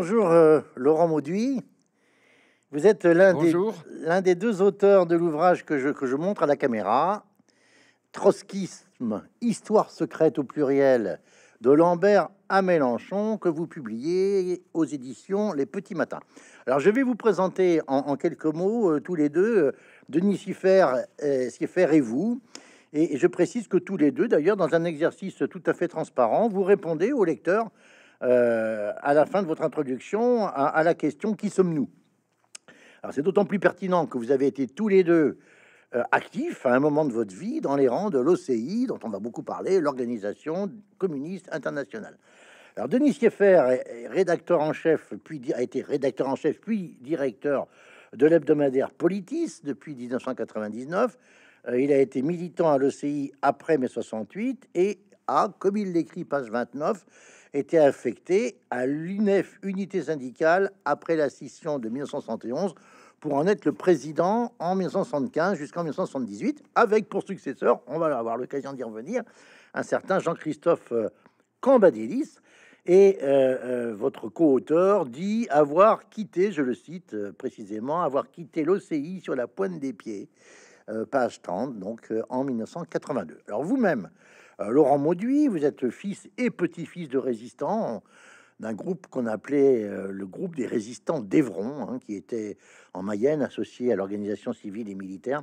Bonjour euh, Laurent Mauduit. Vous êtes l'un des, des, deux auteurs de l'ouvrage que je, que je montre à la caméra, Trotskisme, Histoire secrète au pluriel, de Lambert à Mélenchon, que vous publiez aux éditions Les Petits Matins. Alors je vais vous présenter en, quelques mots, euh, tous les deux, euh, Denis Siffer, et vous. Et, et je précise que tous les deux, d'ailleurs, dans un exercice tout à fait transparent, vous répondez au lecteur euh, à la fin de votre introduction à, la question qui sommes-nous Alors c'est d'autant plus pertinent que vous avez été tous les deux euh, actifs à un moment de votre vie dans les rangs de l'OCI, dont on va beaucoup parler, l'Organisation communiste internationale. Alors Denis Kieffer est rédacteur en chef, puis a été rédacteur en chef, puis directeur de l'hebdomadaire Politis depuis 1999. Euh, il a été militant à l'OCI après mai 68 et a, comme il l'écrit, page 29, était affecté à l'UNEF, unité syndicale, après la scission de 1971, pour en être le président en 1975 jusqu'en 1978, avec pour successeur, on va avoir l'occasion d'y revenir, un certain Jean-Christophe euh, Cambadélis. Et euh, euh, votre co-auteur dit avoir quitté, je le cite précisément, avoir quitté l'OCI sur la pointe des pieds, page 30, donc en 1982. Alors vous-même, euh, Laurent Mauduit, vous êtes fils et petit-fils de résistants d'un groupe qu'on appelait euh, le groupe des résistants d'Evron, hein, qui était en Mayenne associé à l'organisation civile et militaire.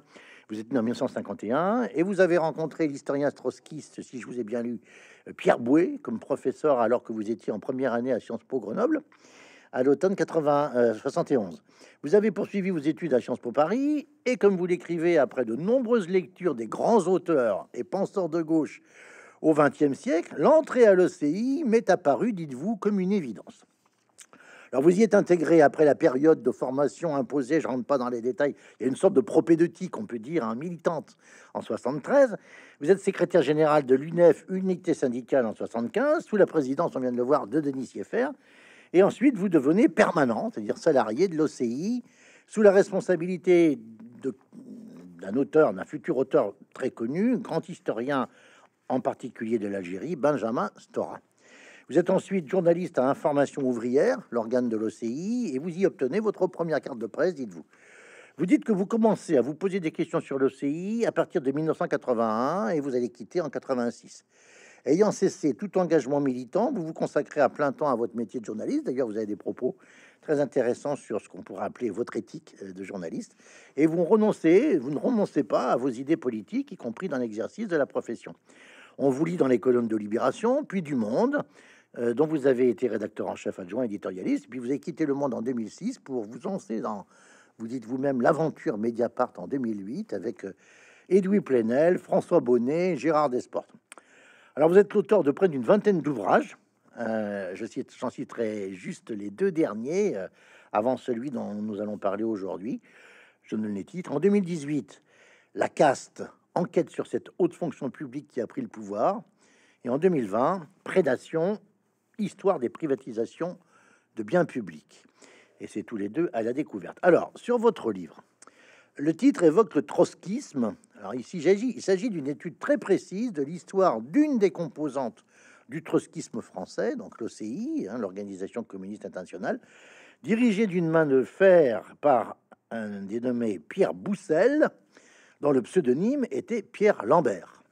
Vous êtes né en 1951 et vous avez rencontré l'historien Stroskiste, si je vous ai bien lu, euh, Pierre Bouet, comme professeur alors que vous étiez en première année à Sciences Po Grenoble à l'automne 71. Euh, vous avez poursuivi vos études à Sciences Po Paris et, comme vous l'écrivez, après de nombreuses lectures des grands auteurs et penseurs de gauche au XXe siècle, l'entrée à l'OCI m'est apparue, dites-vous, comme une évidence. Alors vous y êtes intégré après la période de formation imposée, je rentre pas dans les détails, il y a une sorte de propédeutique, on peut dire, un hein, militante en 73. Vous êtes secrétaire général de l'UNEF, unité syndicale en 75, sous la présidence, on vient de le voir, de Denis Sieffert et ensuite vous devenez permanent, c'est-à-dire salarié de l'OCI, sous la responsabilité d'un auteur, d'un futur auteur très connu, grand historien en particulier de l'Algérie, Benjamin Stora. Vous êtes ensuite journaliste à Information ouvrière, l'organe de l'OCI, et vous y obtenez votre première carte de presse, dites-vous. Vous dites que vous commencez à vous poser des questions sur l'OCI à partir de 1981 et vous allez quitter en 86. Ayant cessé tout engagement militant, vous vous consacrez à plein temps à votre métier de journaliste. D'ailleurs, vous avez des propos très intéressants sur ce qu'on pourrait appeler votre éthique euh, de journaliste. Et vous renoncez, vous ne renoncez pas à vos idées politiques, y compris dans l'exercice de la profession. On vous lit dans les colonnes de Libération, puis du Monde, euh, dont vous avez été rédacteur en chef adjoint éditorialiste. Puis vous avez quitté Le Monde en 2006 pour vous lancer dans, vous dites vous-même, l'aventure Mediapart en 2008 avec Edoui euh, Plenel, François Bonnet, Gérard Desportes. Alors, vous êtes l'auteur de près d'une vingtaine d'ouvrages. Euh, je j'en citerai juste les deux derniers euh, avant celui dont nous allons parler aujourd'hui. Je donne les titres. En 2018, La caste enquête sur cette haute fonction publique qui a pris le pouvoir. Et en 2020, Prédation, histoire des privatisations de biens publics. Et c'est tous les deux à la découverte. Alors, sur votre livre, le titre évoque le trotskisme. Alors ici, il s'agit d'une étude très précise de l'histoire d'une des composantes du trotskisme français, donc l'OCI, hein, l'Organisation communiste internationale, dirigée d'une main de fer par un dénommé Pierre Boussel, dont le pseudonyme était Pierre Lambert.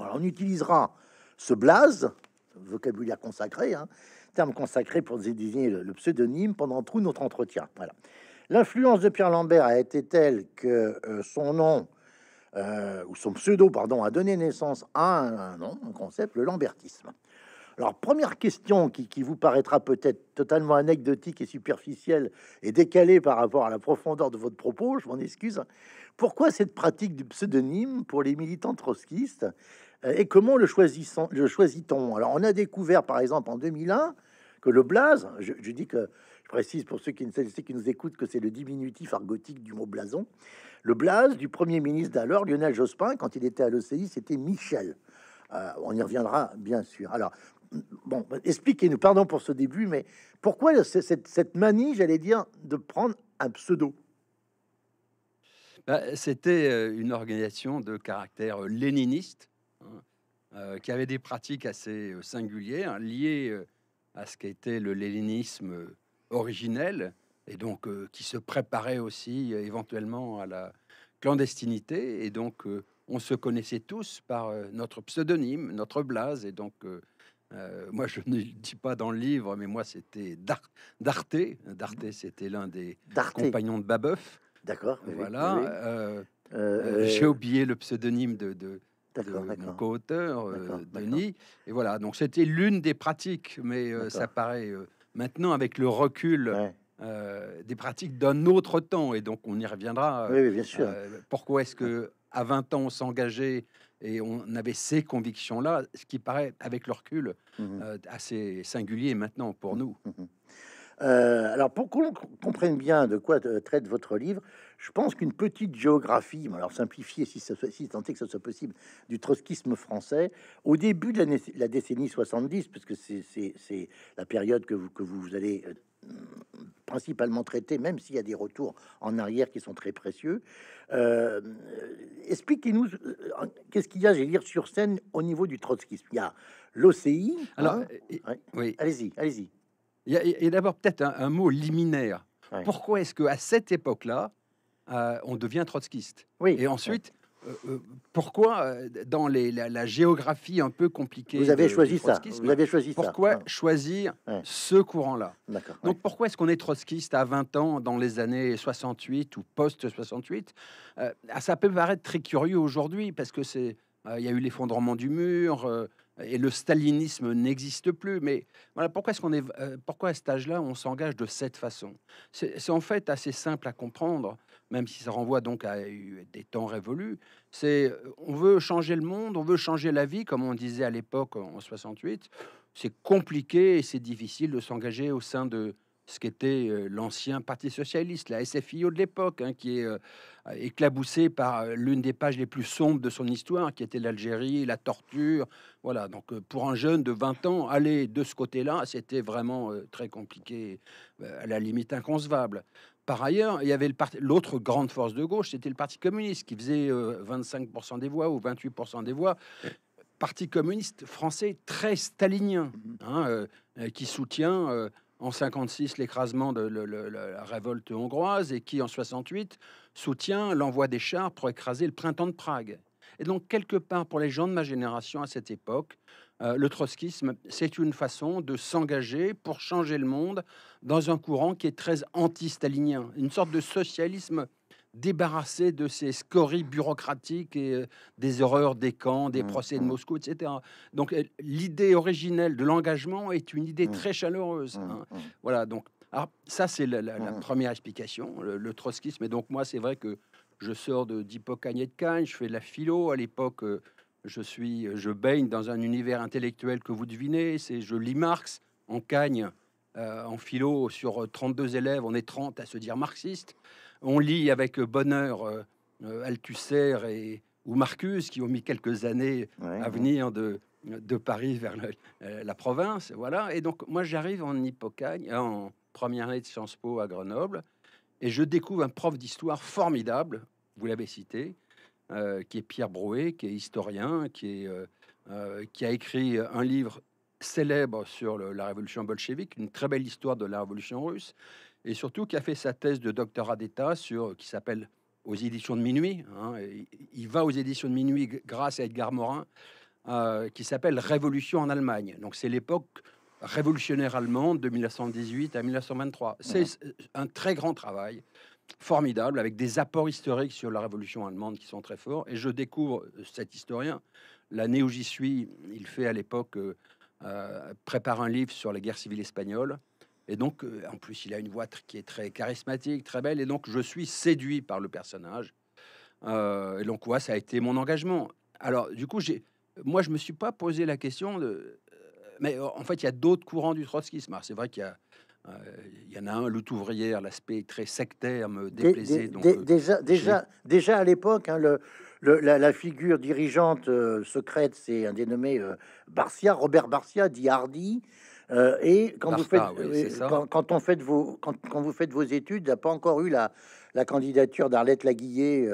Alors on utilisera ce blase, vocabulaire consacré, hein, terme consacré pour désigner le, pseudonyme pendant tout notre entretien. Voilà. L'influence de Pierre Lambert a été telle que euh, son nom, euh, ou son pseudo, pardon, a donné naissance à un, concept, le lambertisme. Alors, première question qui, vous paraîtra peut-être totalement anecdotique et superficielle et décalée par rapport à la profondeur de votre propos, je m'en excuse. Pourquoi cette pratique du pseudonyme pour les militants trotskistes euh, et comment le, le choisit-on Alors, on a découvert par exemple en 2001 que le blaze, je dis que précise pour ceux qui, qui nous écoutent que c'est le diminutif argotique du mot blason. Le blase du premier ministre d'alors, Lionel Jospin, quand il était à l'OCI, c'était Michel. Euh, on y reviendra, bien sûr. Alors, bon, expliquez-nous, pardon pour ce début, mais pourquoi cette, manie, j'allais dire, de prendre un pseudo bah, C'était euh, une organisation de caractère euh, léniniste, hein, qui avait des pratiques assez singulières, hein, liées à ce qu'était le léninisme originelle et donc euh, qui se préparait aussi euh, éventuellement à la clandestinité. Et donc, euh, on se connaissait tous par notre pseudonyme, notre blase. Et donc, moi, je ne dis pas dans le livre, mais moi, c'était Dar Darté. Darté, c'était l'un des compagnons de Babeuf. D'accord. voilà. J'ai oublié le pseudonyme de, mon co-auteur, Denis. Et voilà, donc c'était l'une des pratiques, mais ça paraît Maintenant, avec le recul euh, des pratiques d'un autre temps, et donc on y reviendra. Oui, bien sûr. Euh, pourquoi est-ce que à 20 ans on s'engageait et on avait ces convictions-là, ce qui paraît, avec le recul, mhm. euh, assez singulier maintenant pour mhm. nous. Mhm. alors, pour qu'on comprenne bien de quoi traite votre livre, je pense qu'une petite géographie, alors simplifiée si, ça, si tant est que ce soit possible, du trotskisme français, au début de la, décennie 70, que c'est la période que vous, que vous allez euh, principalement traiter, même s'il y a des retours en arrière qui sont très précieux, euh, expliquez-nous euh, qu'est-ce qu'il y a, j'ai lire sur scène au niveau du trotskisme. Il y a l'OCI. Alors, hein, oui. allez-y, allez-y. Il y a, d'abord peut-être un, un mot liminaire. Pourquoi est-ce que à cette époque-là, euh, on devient trotskiste. Oui. Et ensuite, euh, euh, pourquoi dans la, géographie un peu compliquée Vous avez choisi ça. Vous avez choisi pourquoi ah. choisir ce courant-là Donc pourquoi est-ce qu'on est trotskiste à 20 ans dans les années 68 ou post-68 Ça peut paraître très curieux aujourd'hui parce que c'est il y a eu l'effondrement du mur et le stalinisme n'existe plus. Mais voilà, pourquoi est-ce qu'on est, pourquoi à cet âge-là on s'engage de cette façon C'est en fait assez simple à comprendre même si ça renvoie donc à des temps révolus, c'est euh, on veut changer le monde, on veut changer la vie, comme on disait à l'époque en 68. C'est compliqué et c'est difficile de s'engager au sein de ce qu'était euh, l'ancien Parti socialiste, la SFIO de l'époque, hein, qui est éclaboussé euh, éclaboussée par l'une des pages les plus sombres de son histoire, qui était l'Algérie, la torture. Voilà, donc pour un jeune de 20 ans, aller de ce côté-là, c'était vraiment très compliqué, à la limite inconcevable. Par ailleurs, il y avait l'autre grande force de gauche, c'était le Parti communiste qui faisait 25% euh, des voix ou 28% des voix. Parti communiste français très stalinien, mhm. hein, euh, qui soutient euh, en 56 l'écrasement de la révolte hongroise et qui en 68 soutient l'envoi des chars pour écraser le printemps de Prague. Et donc quelque part pour les gens de ma génération à cette époque, euh, le trotskisme, c'est une façon de s'engager pour changer le monde dans un courant qui est très anti-stalinien, une sorte de socialisme débarrassé de ses scories bureaucratiques et euh, des horreurs des camps, des mmh, procès de mmh. Moscou, etc. Donc euh, l'idée originelle de l'engagement est une idée mmh. très chaleureuse. Hein. Voilà, donc ça c'est la, première explication, le, trotskisme. Et donc moi, c'est vrai que je sors de et de Cagne, je fais de la philo à l'époque je suis, je baigne dans un univers intellectuel que vous devinez. C'est je lis Marx, en cagne euh, en philo sur 32 euh, élèves, on est 30 à se dire marxiste. On lit avec bonheur euh, Althusser et ou Marcus qui ont mis quelques années à venir de Paris vers la province, voilà. Et donc moi j'arrive en Hippocagne, en première année de Sciences Po à Grenoble, et je découvre un prof d'histoire formidable. Vous l'avez cité, euh, qui est Pierre Brouet, qui est historien, qui, euh, euh, a écrit un livre célèbre sur la révolution bolchevique, une très belle histoire de la révolution russe, et surtout qui a fait sa thèse de doctorat d'État sur qui s'appelle aux éditions de minuit. Hein, il va aux éditions de minuit grâce à Edgar Morin, qui s'appelle Révolution en Allemagne. Donc c'est l'époque révolutionnaire allemande de 1918 à 1923. C'est un très grand travail formidable, avec des apports historiques sur la Révolution allemande qui sont très forts. Et je découvre euh, cet historien. L'année où j'y suis, il fait à l'époque, euh, euh, prépare un livre sur la guerre civile espagnole. Et donc, en plus, il a une voix qui est très charismatique, très belle. Et donc, je suis séduit par le personnage. et donc, quoi, ça a été mon engagement. Alors, du coup, j'ai, moi, je me suis pas posé la question de. Mais en fait, il y a d'autres courants du trotskisme. C'est vrai qu'il y a euh, il y en a un, lutte ouvrière, l'aspect très sectaire me déplaisait. donc, euh, déjà, déjà, déjà à l'époque, hein, le, la, figure dirigeante euh, secrète, c'est un dénommé Barcia, Robert Barcia, dit Hardy. et quand vous faites, quand, on fait vos, quand, quand, vous faites vos études, n'a pas encore eu la, la candidature d'Arlette Laguillet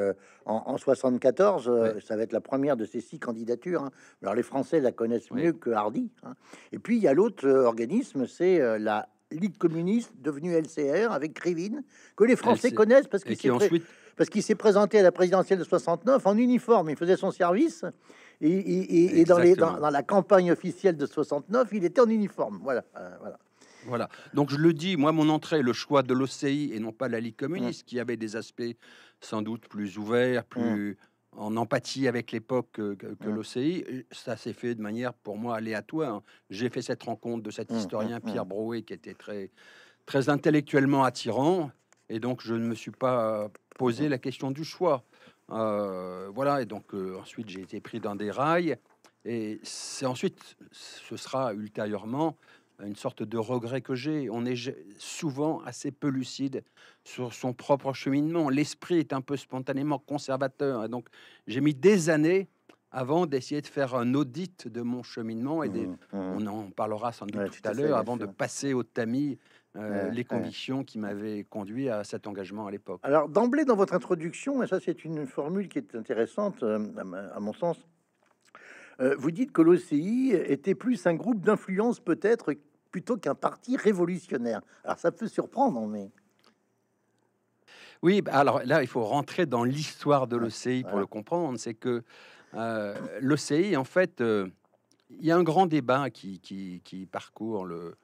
en, en, 74. Ça va être la première de ces six candidatures. Hein. Alors les Français la connaissent mieux que Hardy. Hein. Et puis il y a l'autre organisme, c'est la Ligue communiste devenue LCR avec Krivine, que les Français connaissent parce qu'il s'est présenté à la présidentielle de 69 en uniforme. Il faisait son service et, dans, la campagne officielle de 69, il était en uniforme. Voilà. Euh, voilà. Voilà. Donc je le dis, moi, mon entrée, le choix de l'OCI et non pas la Ligue communiste, qui avait des aspects sans doute plus ouverts, plus en empathie avec l'époque que, mmh. l'OCI. Ça s'est fait de manière, pour moi, aléatoire. Hein. J'ai fait cette rencontre de cet mmh, historien mmh, Pierre Brouet qui était très, très intellectuellement attirant. Et donc, je ne me suis pas posé la question du choix. Euh, voilà. Et donc, euh, ensuite, j'ai été pris dans des rails. Et c'est ensuite, ce sera ultérieurement une sorte de regret que j'ai. On est souvent assez peu lucide sur son propre cheminement. L'esprit est un peu spontanément conservateur. donc, j'ai mis des années avant d'essayer de faire un audit de mon cheminement. Et mmh, mmh. on en parlera sans doute tout, à l'heure, avant de passer au tamis. Euh, les convictions qui m'avaient conduit à cet engagement à l'époque. Alors d'emblée dans votre introduction, et ça c'est une formule qui est intéressante euh, à mon sens, euh, vous dites que l'OCI était plus un groupe d'influence peut-être plutôt qu'un parti révolutionnaire. Alors ça peut surprendre, mais... Oui, bah, alors là, il faut rentrer dans l'histoire de l'OCI pour le comprendre. C'est que euh, l'OCI, en fait, euh, il y a un grand débat qui, qui, parcourt le,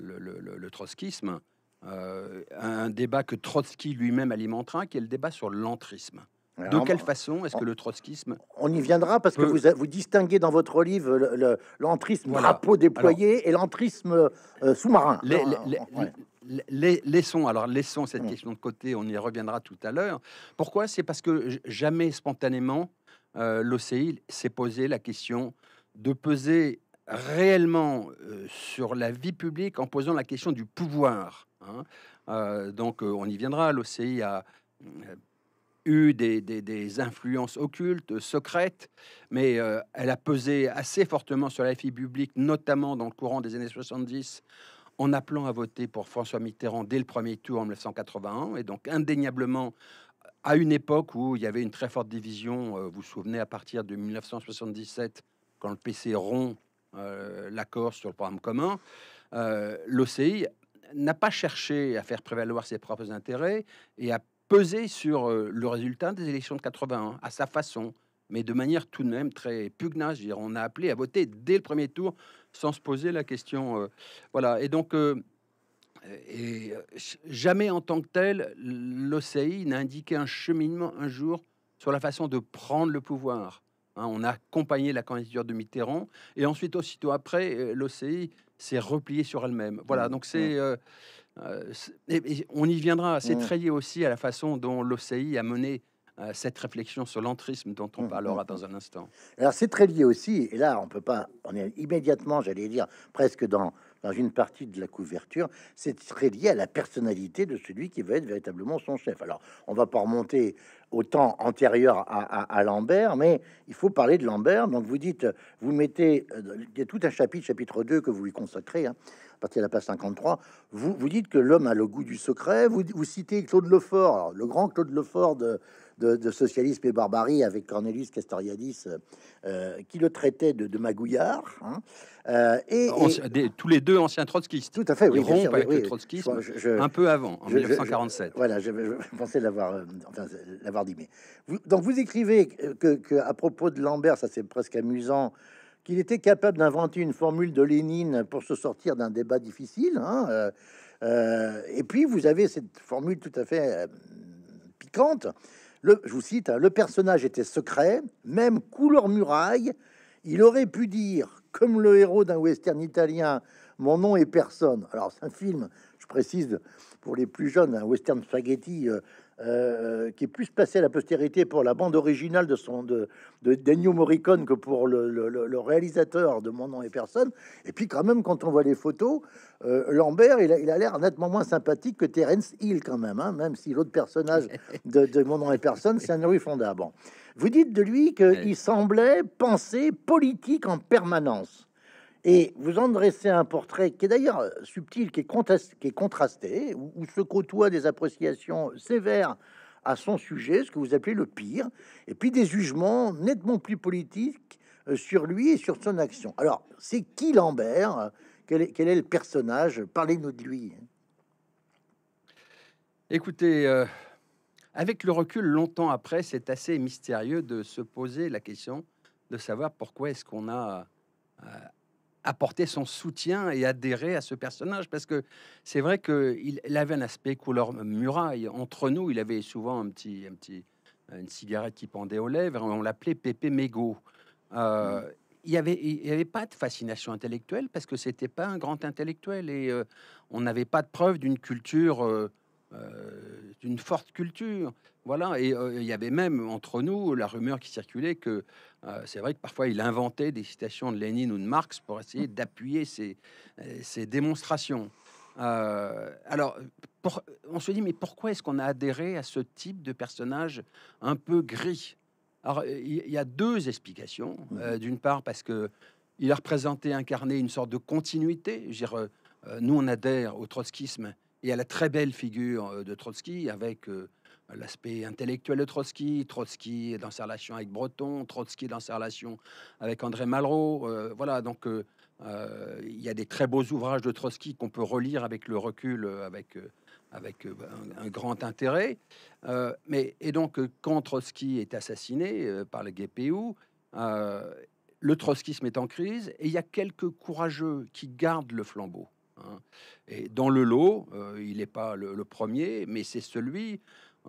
le, le trotskisme, un débat que Trotsky lui-même alimentera, qui est le débat sur l'entrisme de quelle façon est-ce que le trotskisme On y viendra parce que vous, vous distinguez dans votre livre l'entrisme drapeau déployé et l'entrisme euh, sous-marin. Les, laissons alors laissons cette mm. question de côté, on y reviendra tout à l'heure. Pourquoi C'est parce que jamais spontanément euh, l'OCI s'est posé la question de peser réellement euh, sur la vie publique en posant la question du pouvoir. Hein. donc on y viendra. L'OCI a eu des, des, influences occultes, secrètes, mais euh, elle a pesé assez fortement sur la vie publique, notamment dans le courant des années 70, en appelant à voter pour François Mitterrand dès le premier tour en 1981, et donc indéniablement à une époque où il y avait une très forte division, euh, vous vous souvenez, à partir de 1977, quand le PC rompt euh, l'accord sur le programme commun, l'OCI n'a pas cherché à faire prévaloir ses propres intérêts et a peser sur euh, le résultat des élections de 81 à sa façon, mais de manière tout de même très pugnace. on a appelé à voter dès le premier tour sans se poser la question. Euh, voilà. Et donc, euh, et jamais en tant que tel, l'OCI n'a indiqué un cheminement un jour sur la façon de prendre le pouvoir. Hein. on a accompagné la candidature de Mitterrand et ensuite, aussitôt après, l'OCI s'est repliée sur elle-même. Voilà. Mmh, donc, mmh. c'est. Euh, et, on y viendra. C'est très lié aussi à la façon dont l'OCI a mené euh, cette réflexion sur l'entrisme dont on mmh, parlera mmh, dans mmh. un instant. Alors c'est très lié aussi, et là on peut pas, on est immédiatement, j'allais dire, presque dans, dans une partie de la couverture, c'est très lié à la personnalité de celui qui va être véritablement son chef. Alors on va pas remonter au temps antérieur à, à Lambert, mais il faut parler de Lambert. Donc vous dites, vous mettez, euh, il y a tout un chapitre, chapitre 2, que vous lui consacrez, hein, partir de la page 53, vous, vous dites que l'homme a le goût du secret, vous, citez Claude Lefort, le grand Claude Lefort de, socialisme et barbarie avec Cornelius Castoriadis, euh, euh, qui le traitait de, de magouillard. Hein, euh, et, tous les deux anciens trotskistes. Tout à fait, oui. rompent avec oui, le trotskisme un peu avant, en 1947. voilà, je, pensais l'avoir l'avoir dit. Mais donc vous écrivez que, que, à propos de Lambert, ça c'est presque amusant, il était capable d'inventer une formule de Lénine pour se sortir d'un débat difficile. Hein, euh, euh, et puis, vous avez cette formule tout à fait euh, piquante. Le, je vous cite, hein, le personnage était secret, même couleur muraille. Il aurait pu dire, comme le héros d'un western italien, mon nom est personne. Alors, c'est un film, je précise, pour les plus jeunes, un western spaghetti euh, qui est plus passé à la postérité pour la bande originale de son de, de Morricone que pour le, réalisateur de Mon nom et personne. Et puis quand même, quand on voit les photos, euh, Lambert, il a l'air nettement moins sympathique que Terence Hill quand même, hein, même si l'autre personnage de, Mon nom et personne, c'est un Fonda. fondable. vous dites de lui qu'il semblait penser politique en permanence et vous en dressez un portrait qui est d'ailleurs euh, subtil, qui est, qui contrasté, où, se côtoient des appréciations sévères à son sujet, ce que vous appelez le pire, et puis des jugements nettement plus politiques euh, sur lui et sur son action. Alors, c'est qui Lambert euh, quel est, le personnage Parlez-nous de lui. Écoutez, avec le recul longtemps après, c'est assez mystérieux de se poser la question de savoir pourquoi est-ce qu'on a apporter son soutien et adhérer à ce personnage parce que c'est vrai qu'il avait un aspect couleur muraille entre nous. Il avait souvent un petit, un petit, une cigarette qui pendait aux lèvres. On l'appelait Pépé mégo mmh. euh, Il y avait, y avait pas de fascination intellectuelle parce que c'était pas un grand intellectuel et euh, on n'avait pas de preuve d'une culture euh, d'une euh, forte culture. Voilà, euh, et il y avait même entre nous la rumeur qui circulait que euh, c'est vrai que parfois il inventait des citations de Lénine ou de Marx pour essayer mmh. d'appuyer ses, démonstrations. alors, pour, on se dit, mais pourquoi est-ce qu'on a adhéré à ce type de personnage un peu gris Alors, il y, a deux explications. Mmh. D'une part, parce que il a représenté, incarné une sorte de continuité. nous, on adhère au trotskisme il y a la très belle figure euh, de Trotsky avec euh, l'aspect intellectuel de Trotsky, Trotsky dans sa relation avec Breton, Trotsky dans sa relation avec André Malraux. Euh, voilà, donc il y a des très beaux ouvrages de Trotsky qu'on peut relire avec le recul, avec, avec un, grand intérêt. mais, et donc, quand Trotsky est assassiné par le GPU, le trotskisme est en crise et il y a quelques courageux qui gardent le flambeau. Hein. Et dans le lot, euh, il n'est pas le, premier, mais c'est celui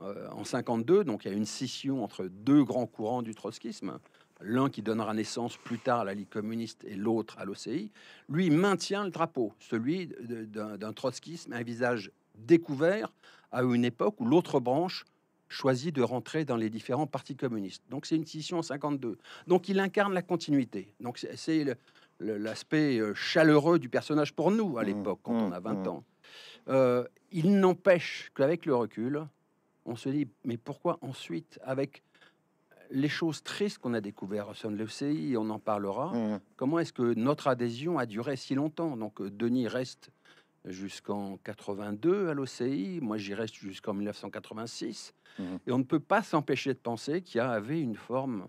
euh, en 52. Donc il y a une scission entre deux grands courants du trotskisme. L'un qui donnera naissance plus tard à la Ligue communiste et l'autre à l'OCI, lui maintient le drapeau, celui d'un trotskisme, un visage découvert à une époque où l'autre branche choisit de rentrer dans les différents partis communistes. Donc c'est une scission en 52. Donc il incarne la continuité. Donc c'est le, l'aspect euh, chaleureux du personnage pour nous à mmh, l'époque, quand mmh, on a 20 mmh. ans. Euh, il n'empêche qu'avec le recul, on se dit, mais pourquoi ensuite, avec les choses tristes qu'on a découvertes, sein de l'OCI, on en parlera, comment est-ce que notre adhésion a duré si longtemps Donc euh, Denis reste jusqu'en 82 à l'OCI, moi j'y reste jusqu'en 1986, et on ne peut pas s'empêcher de penser qu'il y avait une forme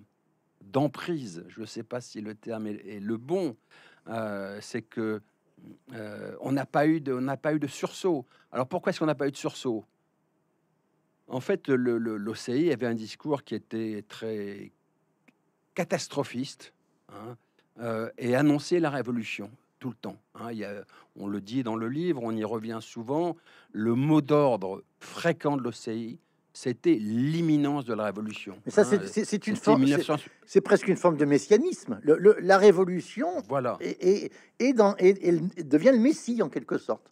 d'emprise, je ne sais pas si le terme est, le bon, euh, c'est que euh, on n'a pas eu de, on n'a pas eu de sursaut. Alors pourquoi est-ce qu'on n'a pas eu de sursaut En fait, le, l'OCI avait un discours qui était très catastrophiste hein, euh, et annonçait la révolution tout le temps. Hein. on le dit dans le livre, on y revient souvent. Le mot d'ordre fréquent de l'OCI, c'était l'imminence de la révolution. Mais ça, hein, c'est une forme, c'est presque une forme de messianisme. la révolution, voilà, et, dans, devient le messie en quelque sorte.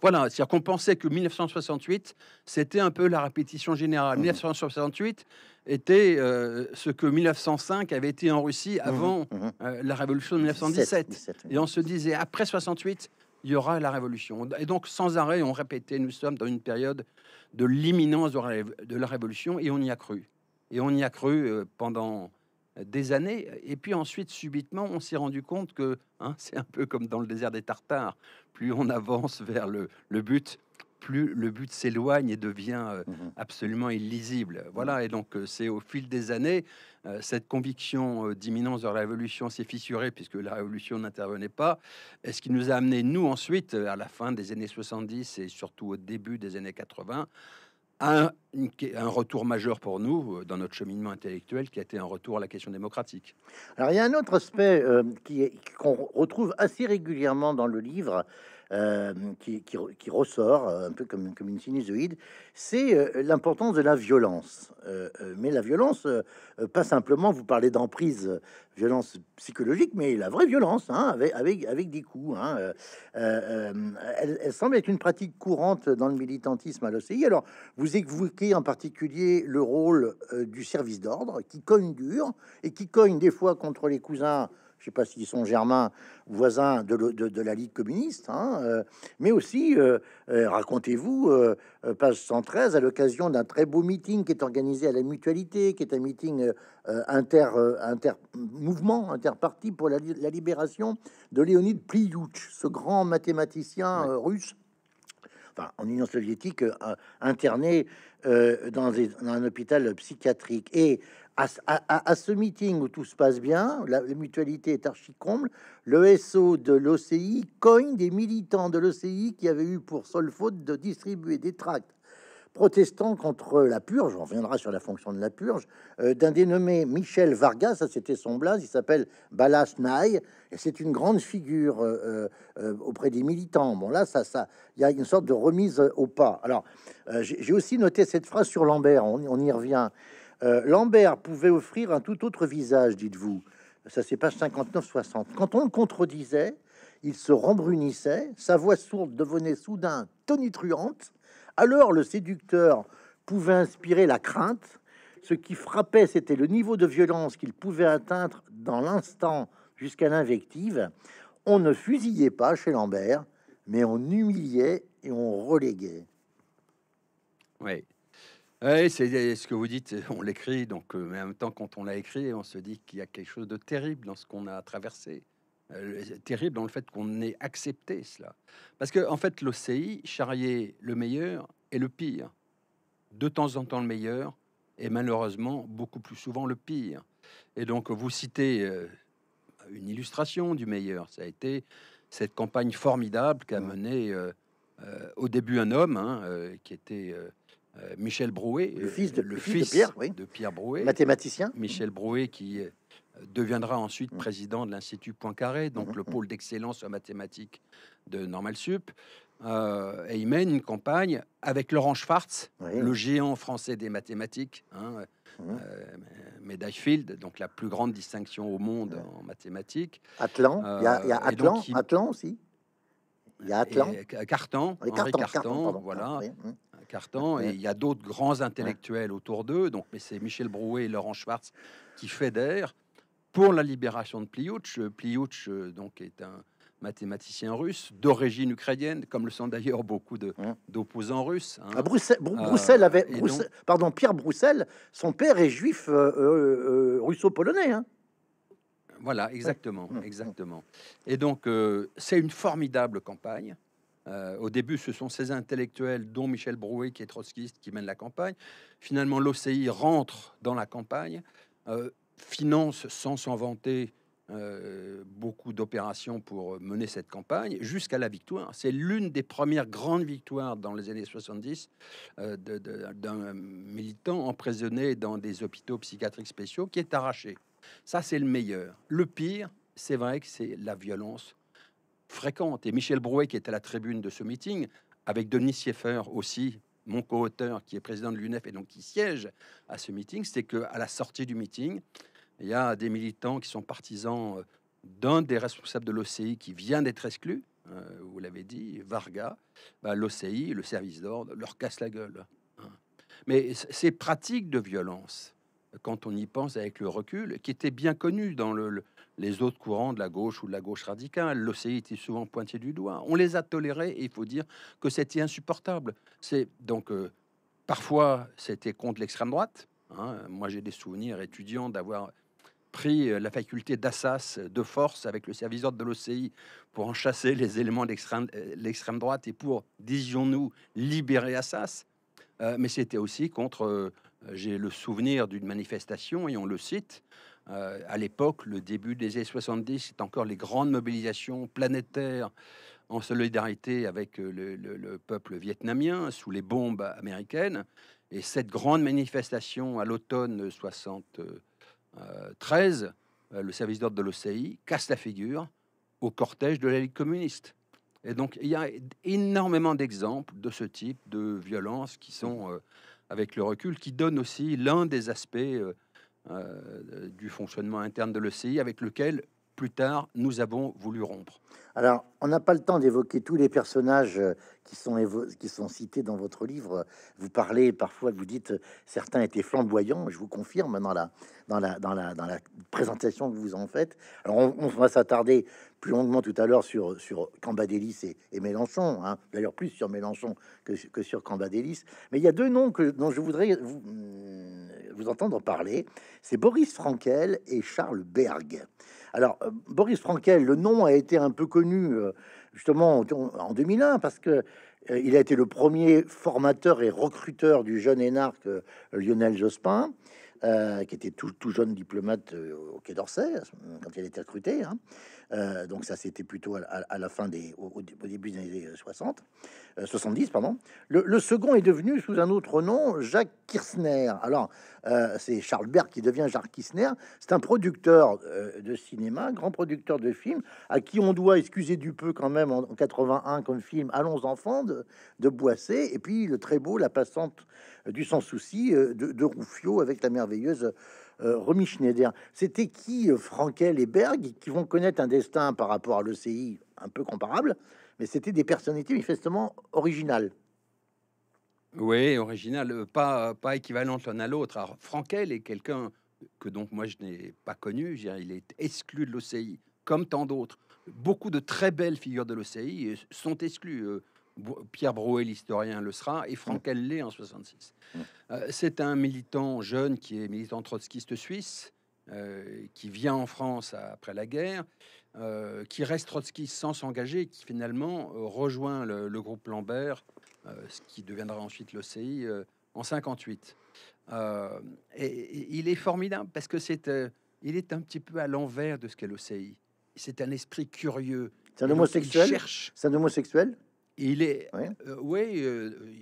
Voilà, c'est-à-dire qu'on pensait que 1968, c'était un peu la répétition générale. 1968 mmh. était euh, ce que 1905 avait été en Russie mmh. avant mmh. Euh, la révolution de 1917. Et on se disait, après 68, il y aura la révolution. Et donc, sans arrêt, on répétait, nous sommes dans une période de l'imminence de la révolution, et on y a cru. Et on y a cru euh, pendant euh, des années, et puis ensuite, subitement, on s'est rendu compte que hein, c'est un peu comme dans le désert des Tartares, plus on avance vers le, le but, plus le but s'éloigne et devient euh, mmh absolument illisible. Voilà, mmh. et donc euh, c'est au fil des années, euh, cette conviction d'imminence de la révolution s'est fissurée puisque la révolution n'intervenait pas, et ce qui nous a amené, nous, ensuite, à la fin des années 70 et surtout au début des années 80, un, un, retour majeur pour nous dans notre cheminement intellectuel qui a été un retour à la question démocratique. Alors il y a un autre aspect qu'on retrouve assez régulièrement dans le livre, euh, qui, ressort euh, un peu comme, une sinusoïde, c'est euh, l'importance de la violence. mais la violence, pas simplement vous parlez d'emprise, violence psychologique, mais la vraie violence, hein, avec, avec, des coups. Hein, elle, elle, semble être une pratique courante dans le militantisme à l'OCI. Alors, vous évoquez en particulier le rôle du service d'ordre qui cogne dur et qui cogne des fois contre les cousins je sais pas s'ils sont germains, voisins de, de, la Ligue communiste, hein, euh, mais aussi, euh, euh, racontez-vous, page 113, à l'occasion d'un très beau meeting qui est organisé à la mutualité, qui est un meeting inter, inter mouvement, interparti pour la, libération de Léonid Pliouch, ce grand mathématicien russe Enfin, en Union soviétique, interné dans, un hôpital psychiatrique. Et à, ce meeting où tout se passe bien, la, mutualité est archi-comble, le SO de l'OCI cogne des militants de l'OCI qui avaient eu pour seule faute de distribuer des tracts protestant contre la purge, on reviendra sur la fonction de la purge, euh, d'un dénommé Michel Vargas, ça c'était son blase, il s'appelle Balas Naï, et c'est une grande figure euh, euh, auprès des militants. Bon là, ça, ça, il y a une sorte de remise au pas. Alors, j'ai aussi noté cette phrase sur Lambert, on y revient. Euh, Lambert pouvait offrir un tout autre visage, dites-vous. Ça, c'est page 59-60. Quand on le contredisait, il se rembrunissait, sa voix sourde devenait soudain tonitruante. Alors, le séducteur pouvait inspirer la crainte. Ce qui frappait, c'était le niveau de violence qu'il pouvait atteindre dans l'instant jusqu'à l'invective. On ne fusillait pas chez Lambert, mais on humiliait et on reléguait. Oui. Oui, c'est ce que vous dites, on l'écrit, donc, euh, mais en même temps, quand on l'a écrit, on se dit qu'il y a quelque chose de terrible dans ce qu'on a traversé. Euh, terrible dans le fait qu'on ait accepté cela. Parce que, en fait, l'OCI charriait le meilleur et le pire. De temps en temps, le meilleur, et malheureusement, beaucoup plus souvent, le pire. Et donc, vous citez euh, une illustration du meilleur. Ça a été cette campagne formidable qu'a menée au début un homme hein, qui était. Euh, Michel Brouet, le euh, fils de, Pierre, Brouet, mathématicien. Michel Brouet qui euh, deviendra ensuite mm. président de l'Institut Poincaré, donc mm-hmm. le mm. pôle d'excellence en mathématiques de Normal Sup. et il mène une campagne avec Laurent Schwartz, le géant français des mathématiques, hein, mm-hmm. médaille Field, donc la plus grande distinction au monde en mathématiques. Atlan, il y a, Atlan, aussi. Il y a Atlan. Et Cartan, Cartan, voilà. Mm et il y a d'autres grands intellectuels autour d'eux. Donc, mais c'est Michel Brouet et Laurent Schwartz qui fédèrent pour la libération de Pliouch. Euh, Pliouch, euh, donc, est un mathématicien russe d'origine ukrainienne, comme le sont d'ailleurs beaucoup d'opposants russes. À hein. ah, euh, Bruxelles, avait, pardon, Pierre Bruxelles, son père est juif russo-polonais. Hein. Voilà, exactement, exactement. Et donc, c'est une formidable campagne. Euh, au début, ce sont ces intellectuels, dont Michel Brouet, qui est trotskiste, qui mènent la campagne. Finalement, l'OCI rentre dans la campagne, euh, finance sans s'en vanter euh, beaucoup d'opérations pour mener cette campagne jusqu'à la victoire. C'est l'une des premières grandes victoires dans les années 70 d'un militant emprisonné dans des hôpitaux psychiatriques spéciaux qui est arraché. Ça, c'est le meilleur. Le pire, c'est vrai que c'est la violence fréquente. Et Michel Brouet, qui est à la tribune de ce meeting, avec Denis Sieffer aussi, mon co-auteur, qui est président de l'UNEF et donc qui siège à ce meeting, c'est qu'à la sortie du meeting, il y a des militants qui sont partisans euh, d'un des responsables de l'OCI qui vient d'être exclu, euh, vous l'avez dit, Varga, bah, l'OCI, le service d'ordre, leur casse la gueule. Hein. Mais ces pratiques de violence, quand on y pense avec le recul, qui étaient bien connues dans le les autres courants de la gauche ou de la gauche radicale. L'OCI était souvent pointé du doigt. On les a tolérés et il faut dire que c'était insupportable. C'est donc euh, parfois c'était contre l'extrême droite. Hein. Moi, j'ai des souvenirs étudiants d'avoir pris euh, la faculté d'Assas euh, de force avec le service d'ordre de l'OCI pour en chasser les éléments de l'extrême droite et pour, disions-nous, libérer Assas. mais c'était aussi contre, j'ai le souvenir d'une manifestation, et on le cite, euh, à l'époque, le début des années 70, c'est encore les grandes mobilisations planétaires en solidarité avec euh, le, peuple vietnamien sous les bombes américaines. Et cette grande manifestation à l'automne 73, euh, le service d'ordre de l'OCI casse la figure au cortège de la Ligue communiste. Et donc, il y a énormément d'exemples de ce type de violence qui sont, avec le recul, qui donnent aussi l'un des aspects euh, du fonctionnement interne de l'ECI avec lequel plus tard nous avons voulu rompre. Alors, on n'a pas le temps d'évoquer tous les personnages euh, qui sont, qui sont cités dans votre livre. Vous parlez parfois, vous dites certains étaient flamboyants, je vous confirme dans la, dans la, dans la, dans la présentation que vous en faites. Alors, on, va s'attarder plus longuement tout à l'heure sur, sur Cambadélis et, Mélenchon, hein. d'ailleurs plus sur Mélenchon que, que sur Cambadélis. Mais il y a deux noms que, dont je voudrais vous entendre parler, c'est Boris Frankel et Charles Berg. Alors, euh, Boris Frankel, le nom a été un peu connu euh, justement en 2001 parce que euh, il a été le premier formateur et recruteur du jeune énarque Lionel Jospin, qui était tout, tout, jeune diplomate au Quai d'Orsay quand il a recruté. Hein. donc ça, c'était plutôt à, la fin des, au, début des années 60, 70, pardon. Le, le, second est devenu sous un autre nom, Jacques Kirchner. Alors euh, c'est Charles Berg qui devient Jacques Kissner. C'est un producteur euh, de cinéma, grand producteur de films, à qui on doit, excuser du peu quand même, en, 81 comme film Allons enfants de, de, Boissé, et puis le très beau La passante du sans souci euh, de, de avec la merveilleuse. remi Schneider. C'était qui euh, Frankel et Berg qui vont connaître un destin par rapport à l'ECI un peu comparable, mais c'était des personnalités manifestement originales. Oui, original, euh, pas, pas équivalente l'un à l'autre. Alors, Frankel est quelqu'un que donc moi je n'ai pas connu, il est exclu de l'OCI, comme tant d'autres. Beaucoup de très belles figures de l'OCI euh, sont exclues. Euh, Pierre Brouet, l'historien, le sera, et mmh. Frankel l'est en 66. Mmh. C'est un militant jeune qui est militant trotskiste suisse, qui vient en France après la guerre, qui reste trotskiste sans s'engager, qui finalement rejoint le groupe Lambert euh, ce qui deviendra ensuite l'OCI euh, en 58. Euh, et, il est formidable parce que c'est, il est un petit peu à l'envers de ce qu'est l'OCI. C'est un esprit curieux. C'est un homosexuel. Cherche. C'est un homosexuel. Il est, oui,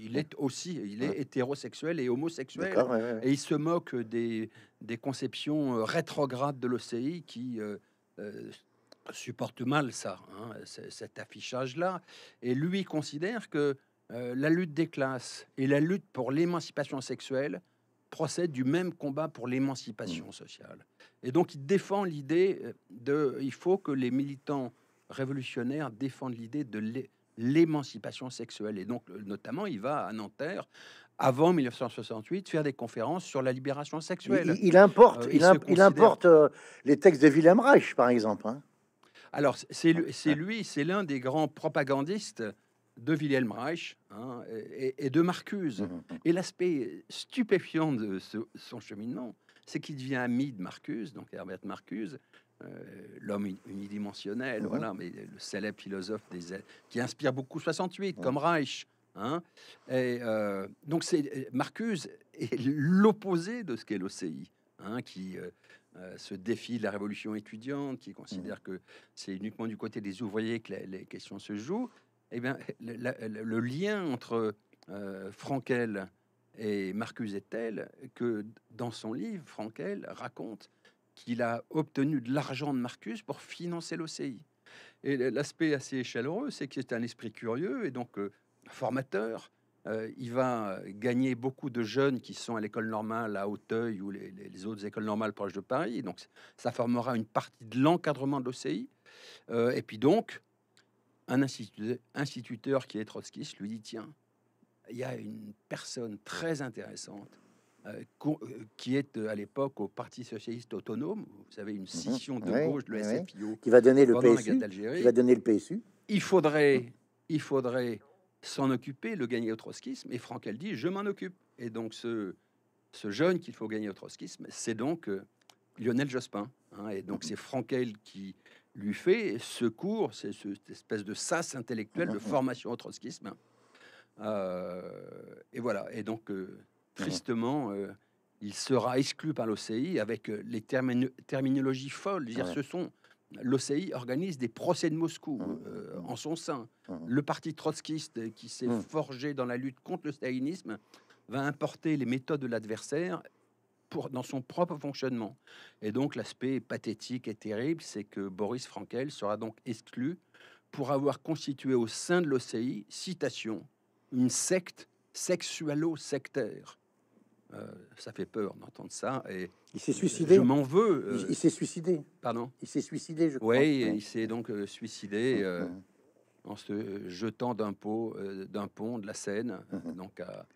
il est aussi, il est hétérosexuel et homosexuel. et il se moque des, des conceptions rétrogrades de l'OCI qui supportent mal ça, hein, cet affichage-là. Et lui considère que euh, la lutte des classes et la lutte pour l'émancipation sexuelle procèdent du même combat pour l'émancipation mmh. sociale. Et donc il défend l'idée euh, de... Il faut que les militants révolutionnaires défendent l'idée de l'émancipation sexuelle. Et donc, notamment, il va à Nanterre, avant 1968, faire des conférences sur la libération sexuelle. Il, importe, il, importe euh, les textes de Wilhelm Reich, par exemple. Hein. Alors, c'est lui, c'est l'un des grands propagandistes de Wilhelm Reich hein, et, de Marcuse. Mmh, mmh, mmh. Et l'aspect stupéfiant de son cheminement, c'est qu'il devient ami de Marcuse, donc Herbert Marcuse, euh, l'homme unidimensionnel, voilà, mais le célèbre philosophe des, qui inspire beaucoup 68, comme Reich. Hein. Et, euh, donc c'est euh, Marcuse est l'opposé de ce qu'est l'OCI, hein, qui se défie de la révolution étudiante, qui considère que c'est uniquement du côté des ouvriers que les questions se jouent eh bien, le, lien entre euh, Frankel et Marcus est tel que dans son livre, Frankel raconte qu'il a obtenu de l'argent de Marcus pour financer l'OCI. Et l'aspect assez chaleureux, c'est que c'est un esprit curieux et donc euh, formateur. Euh, il va gagner beaucoup de jeunes qui sont à l'école normale à Auteuil ou les, autres écoles normales proches de Paris. Donc, ça formera une partie de l'encadrement de l'OCI. et puis donc, un instituteur qui est trotskiste lui dit Tiens, il y a une personne très intéressante euh, euh, qui est euh, à l'époque au Parti socialiste autonome, vous savez, une mhm. scission de gauche, de SFIO, qui va donner le PSU, qui va donner le PSU. Il faudrait, mhm. il faudrait s'en occuper, le gagner au trotskisme. Et Frankel dit, je m'en occupe. Et donc ce, ce jeune qu'il faut gagner au trotskisme, c'est donc Lionel Jospin. Hein. et donc mhm. c'est Frankel qui lui fait ce cours, c'est cette espèce de sas intellectuel de mmh, mmh. formation au trotskisme. Euh, et voilà. Et donc, euh, tristement, euh, il sera exclu par l'OCI avec les termes terminologies folles. dire, ce sont l'OCI organise des procès de Moscou mmh, en son sein. Le parti trotskiste qui s'est forgé dans la lutte contre le stalinisme va importer les méthodes de l'adversaire dans son propre fonctionnement. Et donc l'aspect pathétique et terrible, c'est que Boris Frankel sera donc exclu pour avoir constitué au sein de l'OCI, citation, une secte sexualo-sectaire. Euh, ça fait peur d'entendre ça. Et il s'est suicidé. Je m'en veux. Euh, il, s'est suicidé. Pardon. Il s'est suicidé, je crois. Oui, il s'est donc euh, suicidé mm-hmm. en se jetant d'un d'un pont de la Seine, mm-hmm. donc à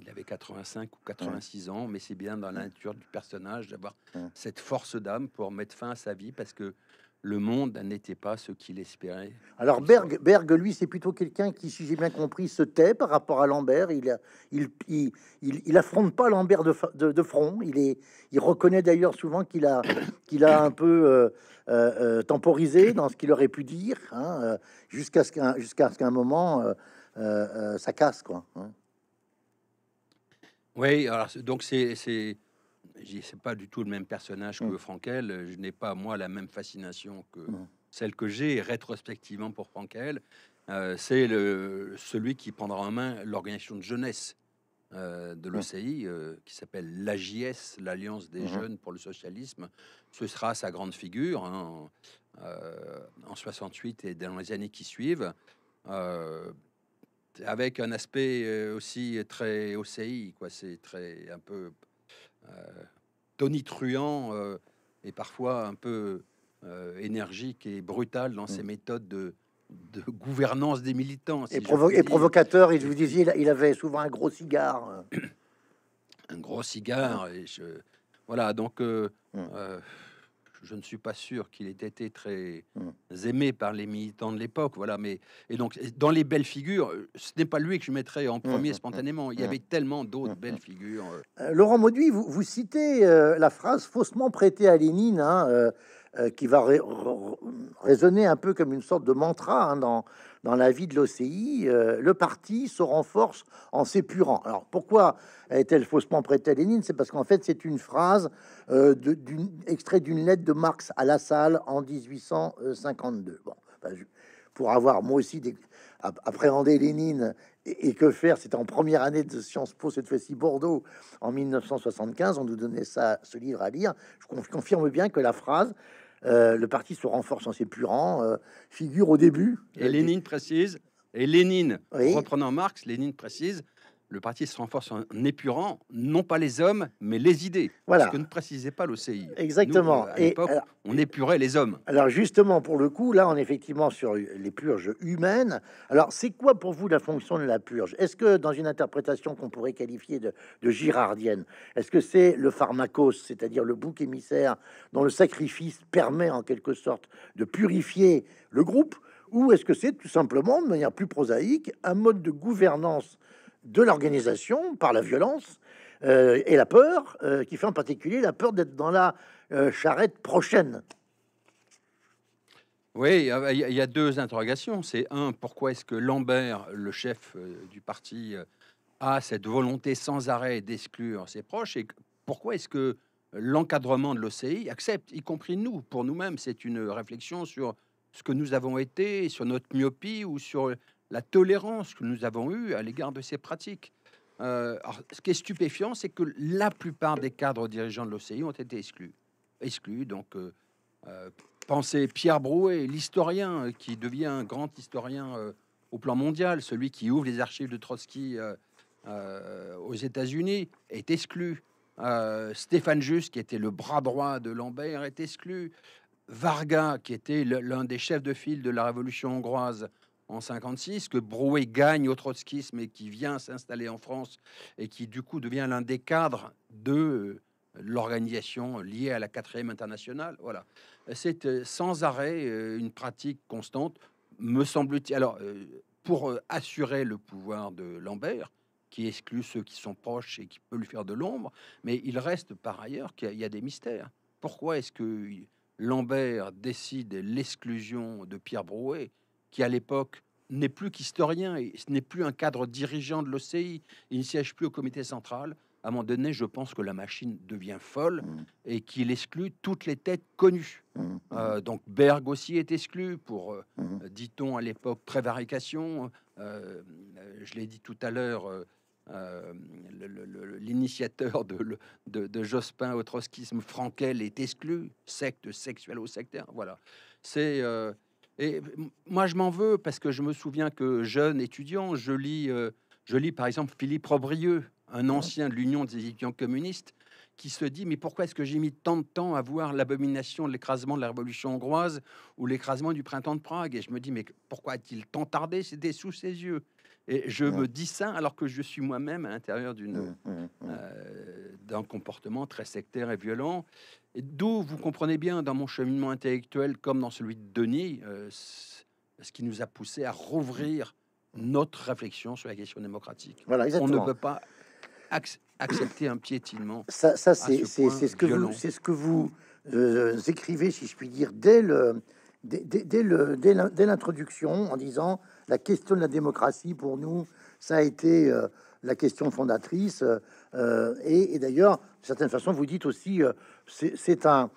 il avait 85 ou 86 ans, mais c'est bien dans la nature du personnage d'avoir cette force d'âme pour mettre fin à sa vie parce que le monde n'était pas ce qu'il espérait. Alors Berg, Berg lui, c'est plutôt quelqu'un qui, si j'ai bien compris, se tait par rapport à Lambert. Il, il, il, il, affronte pas Lambert de, de, front. Il, est, il reconnaît d'ailleurs souvent qu'il a, qu'il a un peu euh, euh, euh, temporisé dans ce qu'il aurait pu dire, hein, jusqu'à ce qu'un jusqu'à ce qu'un moment ça casse quoi. Hein. Oui, alors donc c'est c'est pas du tout le même personnage que mmh. Frankel. Je n'ai pas moi la même fascination que mmh. celle que j'ai rétrospectivement pour Frankel. Euh, c'est le celui qui prendra en main l'organisation de jeunesse euh, de mmh. l'OCI euh, qui s'appelle l'AJS, l'Alliance des jeunes pour le socialisme. Ce sera sa grande figure hein, en, 68 et dans les années qui suivent avec un aspect euh, aussi très OCI, quoi. C'est très un peu euh, tonitruant euh, et parfois un peu énergique et brutal dans ses mm. méthodes de, gouvernance des militants. et, provocateur, et je vous disais, il avait souvent un gros cigare. un gros cigare, et je... voilà, donc mm je ne suis pas sûr qu'il ait été très hmm. aimé par les militants de l'époque. Voilà, mais et donc dans les belles figures, ce n'est pas lui que je mettrais en hmm, premier hmm, spontanément. Il y avait tellement d'autres belles figures. Euh. Euh, Laurent Mauduit, vous, citez euh, la phrase faussement prêtée à Lénine. Hein, euh, qui va résonner un peu comme une sorte de mantra hein, dans, dans la vie de l'OCI. Euh, le parti se renforce en s'épurant. Alors pourquoi est-elle faussement prêtée à Lénine C'est parce qu'en fait c'est une phrase euh, d'une extrait d'une lettre de Marx à La Salle en 1852. Bon, ben, pour avoir moi aussi des, appréhendé Lénine et, que faire, c'était en première année de Sciences Po, cette fois-ci Bordeaux, en 1975, on nous donnait ça, ce livre à lire. Je confirme bien que la phrase euh, le parti se renforce en s'épurant, euh, figure au début. Et euh, Lénine précise, et Lénine, reprenant Marx, Lénine précise le parti se renforce en épurant non pas les hommes, mais les idées. Voilà. Ce que ne précisait pas l'OCI. Exactement. Euh, et on épurait les hommes. Alors justement, pour le coup, là, on est effectivement sur les purges humaines. Alors, c'est quoi pour vous la fonction de la purge Est-ce que dans une interprétation qu'on pourrait qualifier de, de girardienne, est-ce que c'est le pharmacos, c'est-à-dire le bouc émissaire dont le sacrifice permet en quelque sorte de purifier le groupe ou est-ce que c'est tout simplement, de manière plus prosaïque, un mode de gouvernance de l'organisation par la violence euh, et la peur, euh, qui fait en particulier la peur d'être dans la euh, charrette prochaine. Oui, il y a deux interrogations. C'est un, pourquoi est-ce que Lambert, le chef du parti, a cette volonté sans arrêt d'exclure ses proches Et pourquoi est-ce que l'encadrement de l'OCI accepte, y compris nous, pour nous-mêmes C'est une réflexion sur ce que nous avons été, sur notre myopie ou sur la tolérance que nous avons eue à l'égard de ces pratiques. Euh, ce qui est stupéfiant, c'est que la plupart des cadres dirigeants de l'OCI ont été exclus. Exclus, donc, euh, euh, pensez Pierre Brouet, l'historien qui devient un grand historien au plan mondial, celui qui ouvre les archives de Trotsky aux États-Unis, est exclu. Stéphane Jus, qui était le bras droit de Lambert, est exclu. Varga, qui était l'un des chefs de file de la Révolution hongroise, en 56, que Brouet gagne au trotskisme et qui vient s'installer en France et qui du coup devient l'un des cadres de euh, l'organisation liée à la quatrième internationale. Voilà, c'est euh, sans arrêt euh, une pratique constante, me semble-t-il. Alors, pour assurer le pouvoir de Lambert, qui exclut ceux qui sont proches et qui peut lui faire de l'ombre, mais il reste par ailleurs qu'il y a des mystères. Pourquoi est-ce que Lambert décide l'exclusion de Pierre Brouet qui à l'époque n'est plus qu'historien et ce n'est plus un cadre dirigeant de l'OCI. Il ne siège plus au comité central. À un moment donné, je pense que la machine devient folle mm. et qu'il exclut toutes les têtes connues. Mm. Mm. Euh, donc Berg aussi est exclu pour, euh, euh, dit-on à l'époque, prévarication. je l'ai dit tout à l'heure. l'initiateur de, de, Jospin au trotskisme, Frankel, est exclu, secte, sexuelle au sectaire. Voilà. C'est et moi, je m'en veux parce que je me souviens que jeune étudiant, je lis, euh, par exemple Philippe Robrieux, un ancien de l'Union des étudiants communistes, qui se dit mais pourquoi est-ce que j'ai mis tant de temps à voir l'abomination de l'écrasement de la révolution hongroise ou l'écrasement du printemps de Prague Et je me dis mais pourquoi a-t-il tant tardé C'était sous ses yeux. Et je me dis ça alors que je suis moi-même à l'intérieur d'une mmh, mmh, mmh. Euh, d'un comportement très sectaire et violent. Et d'où vous comprenez bien dans mon cheminement intellectuel comme dans celui de Denis, euh, ce qui nous a poussé à rouvrir notre réflexion sur la question démocratique. Voilà, On ne peut pas accepter un piétinement. Ça, ça c'est ce, ce, que vous, c'est ce que vous euh, écrivez, si je puis dire, dès le dès, l'introduction en disant la question de la démocratie pour nous, ça a été euh, la question fondatrice. Euh, euh, et, d'ailleurs, certaines certaine façon, vous dites aussi, euh, c'est un,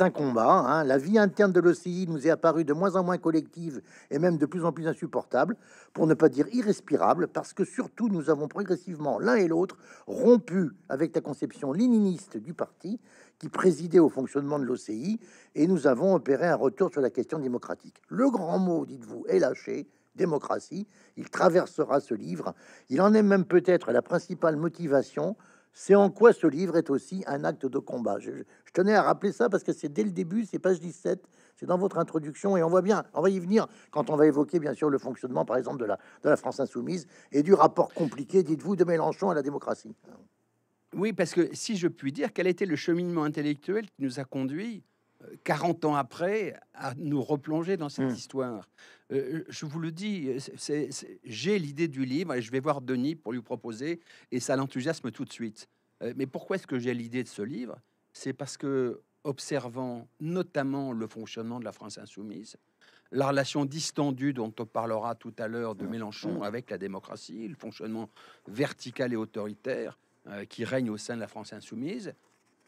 un combat. Hein. La vie interne de l'OCI nous est apparue de moins en moins collective et même de plus en plus insupportable, pour ne pas dire irrespirable, parce que surtout nous avons progressivement, l'un et l'autre, rompu avec la conception léniniste du parti qui présidait au fonctionnement de l'OCI, et nous avons opéré un retour sur la question démocratique. Le grand mot, dites-vous, est lâché, démocratie. Il traversera ce livre. Il en est même peut-être la principale motivation. C'est en quoi ce livre est aussi un acte de combat. Je, tenais à rappeler ça parce que c'est dès le début, c'est page 17, c'est dans votre introduction et on voit bien, on va y venir quand on va évoquer bien sûr le fonctionnement par exemple de la, de la France insoumise et du rapport compliqué, dites-vous, de Mélenchon à la démocratie. Oui, parce que si je puis dire, quel était le cheminement intellectuel qui nous a conduits 40 ans après, à nous replonger dans cette hmm. histoire. Euh, je vous le dis, j'ai l'idée du livre et je vais voir Denis pour lui proposer et ça l'enthousiasme tout de suite. Euh, mais pourquoi est-ce que j'ai l'idée de ce livre C'est parce que, observant notamment le fonctionnement de la France insoumise, la relation distendue dont on parlera tout à l'heure de hmm. Mélenchon hmm. avec la démocratie, le fonctionnement vertical et autoritaire euh, qui règne au sein de la France insoumise,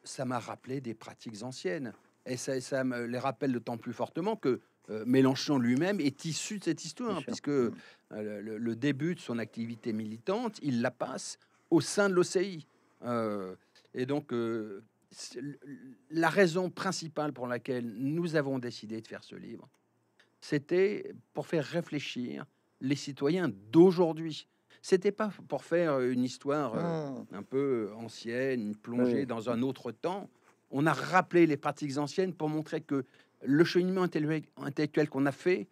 ça m'a rappelé des pratiques anciennes et ça, me les rappelle d'autant plus fortement que euh, Mélenchon lui-même est issu de cette histoire, puisque euh, le, début de son activité militante, il la passe au sein de l'OCI. Euh, et donc, la raison principale pour laquelle nous avons décidé de faire ce livre, c'était pour faire réfléchir les citoyens d'aujourd'hui. C'était pas pour faire une histoire ah. un peu ancienne, plongée dans un autre temps. On a rappelé les pratiques anciennes pour montrer que le cheminement intellectuel qu'on a fait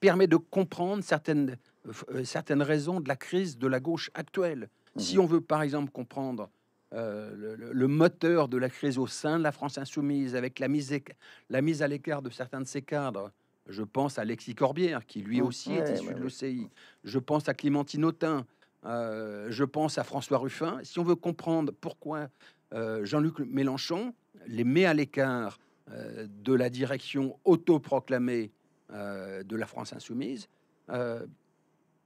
permet de comprendre certaines, euh, certaines raisons de la crise de la gauche actuelle. Mhm. Si on veut, par exemple, comprendre euh, le, moteur de la crise au sein de la France insoumise, avec la mise, la mise à l'écart de certains de ses cadres, je pense à Alexis Corbière, qui lui mm. aussi est issu de l'OCI. Je pense à Clémentine Autain. Euh, je pense à François Ruffin. Si on veut comprendre pourquoi euh, Jean-Luc Mélenchon les met à l'écart euh, de la direction autoproclamée euh, de la France insoumise.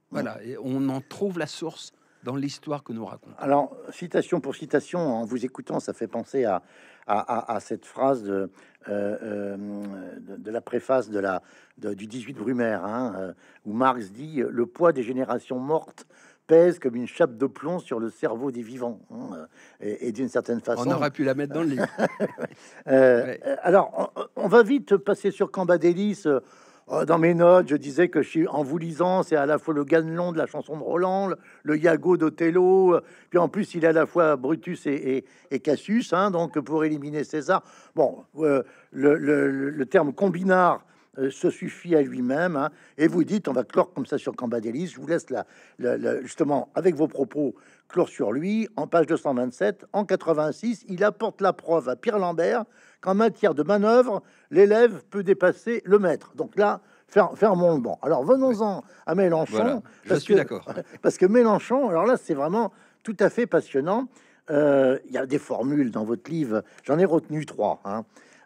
Voilà, et on en trouve la source dans l'histoire que nous racontons. Alors, citation pour citation, en vous écoutant, ça fait penser à, cette phrase de, la préface de la, du 18 Brumaire, hein, où Marx dit Le poids des générations mortes pèse comme une chape de plomb sur le cerveau des vivants. Hein, et, d'une certaine façon... On aurait pu la mettre dans le lit. Euh, alors, on, va vite passer sur Cambadélis. Euh, oh, dans mes notes, je disais que je, en vous lisant, c'est à la fois le ganelon de la chanson de Roland, le Iago d'Othello, euh, puis en plus, il est à la fois Brutus et, Cassius, hein, donc pour éliminer César. Bon, le, le, terme combinard se euh, suffit à lui-même. Hein. et vous dites, on va clore comme ça sur Cambadélis. Je vous laisse là, justement, avec vos propos, clore sur lui. En page 227, en 86, il apporte la preuve à Pierre Lambert qu'en matière de manœuvre, l'élève peut dépasser le maître. Donc là, fermons le banc. Alors venons-en à Mélenchon. je suis d'accord. Parce que Mélenchon, alors là, c'est vraiment tout à fait passionnant. Euh, il y a des formules dans votre livre, j'en ai retenu trois. Hein.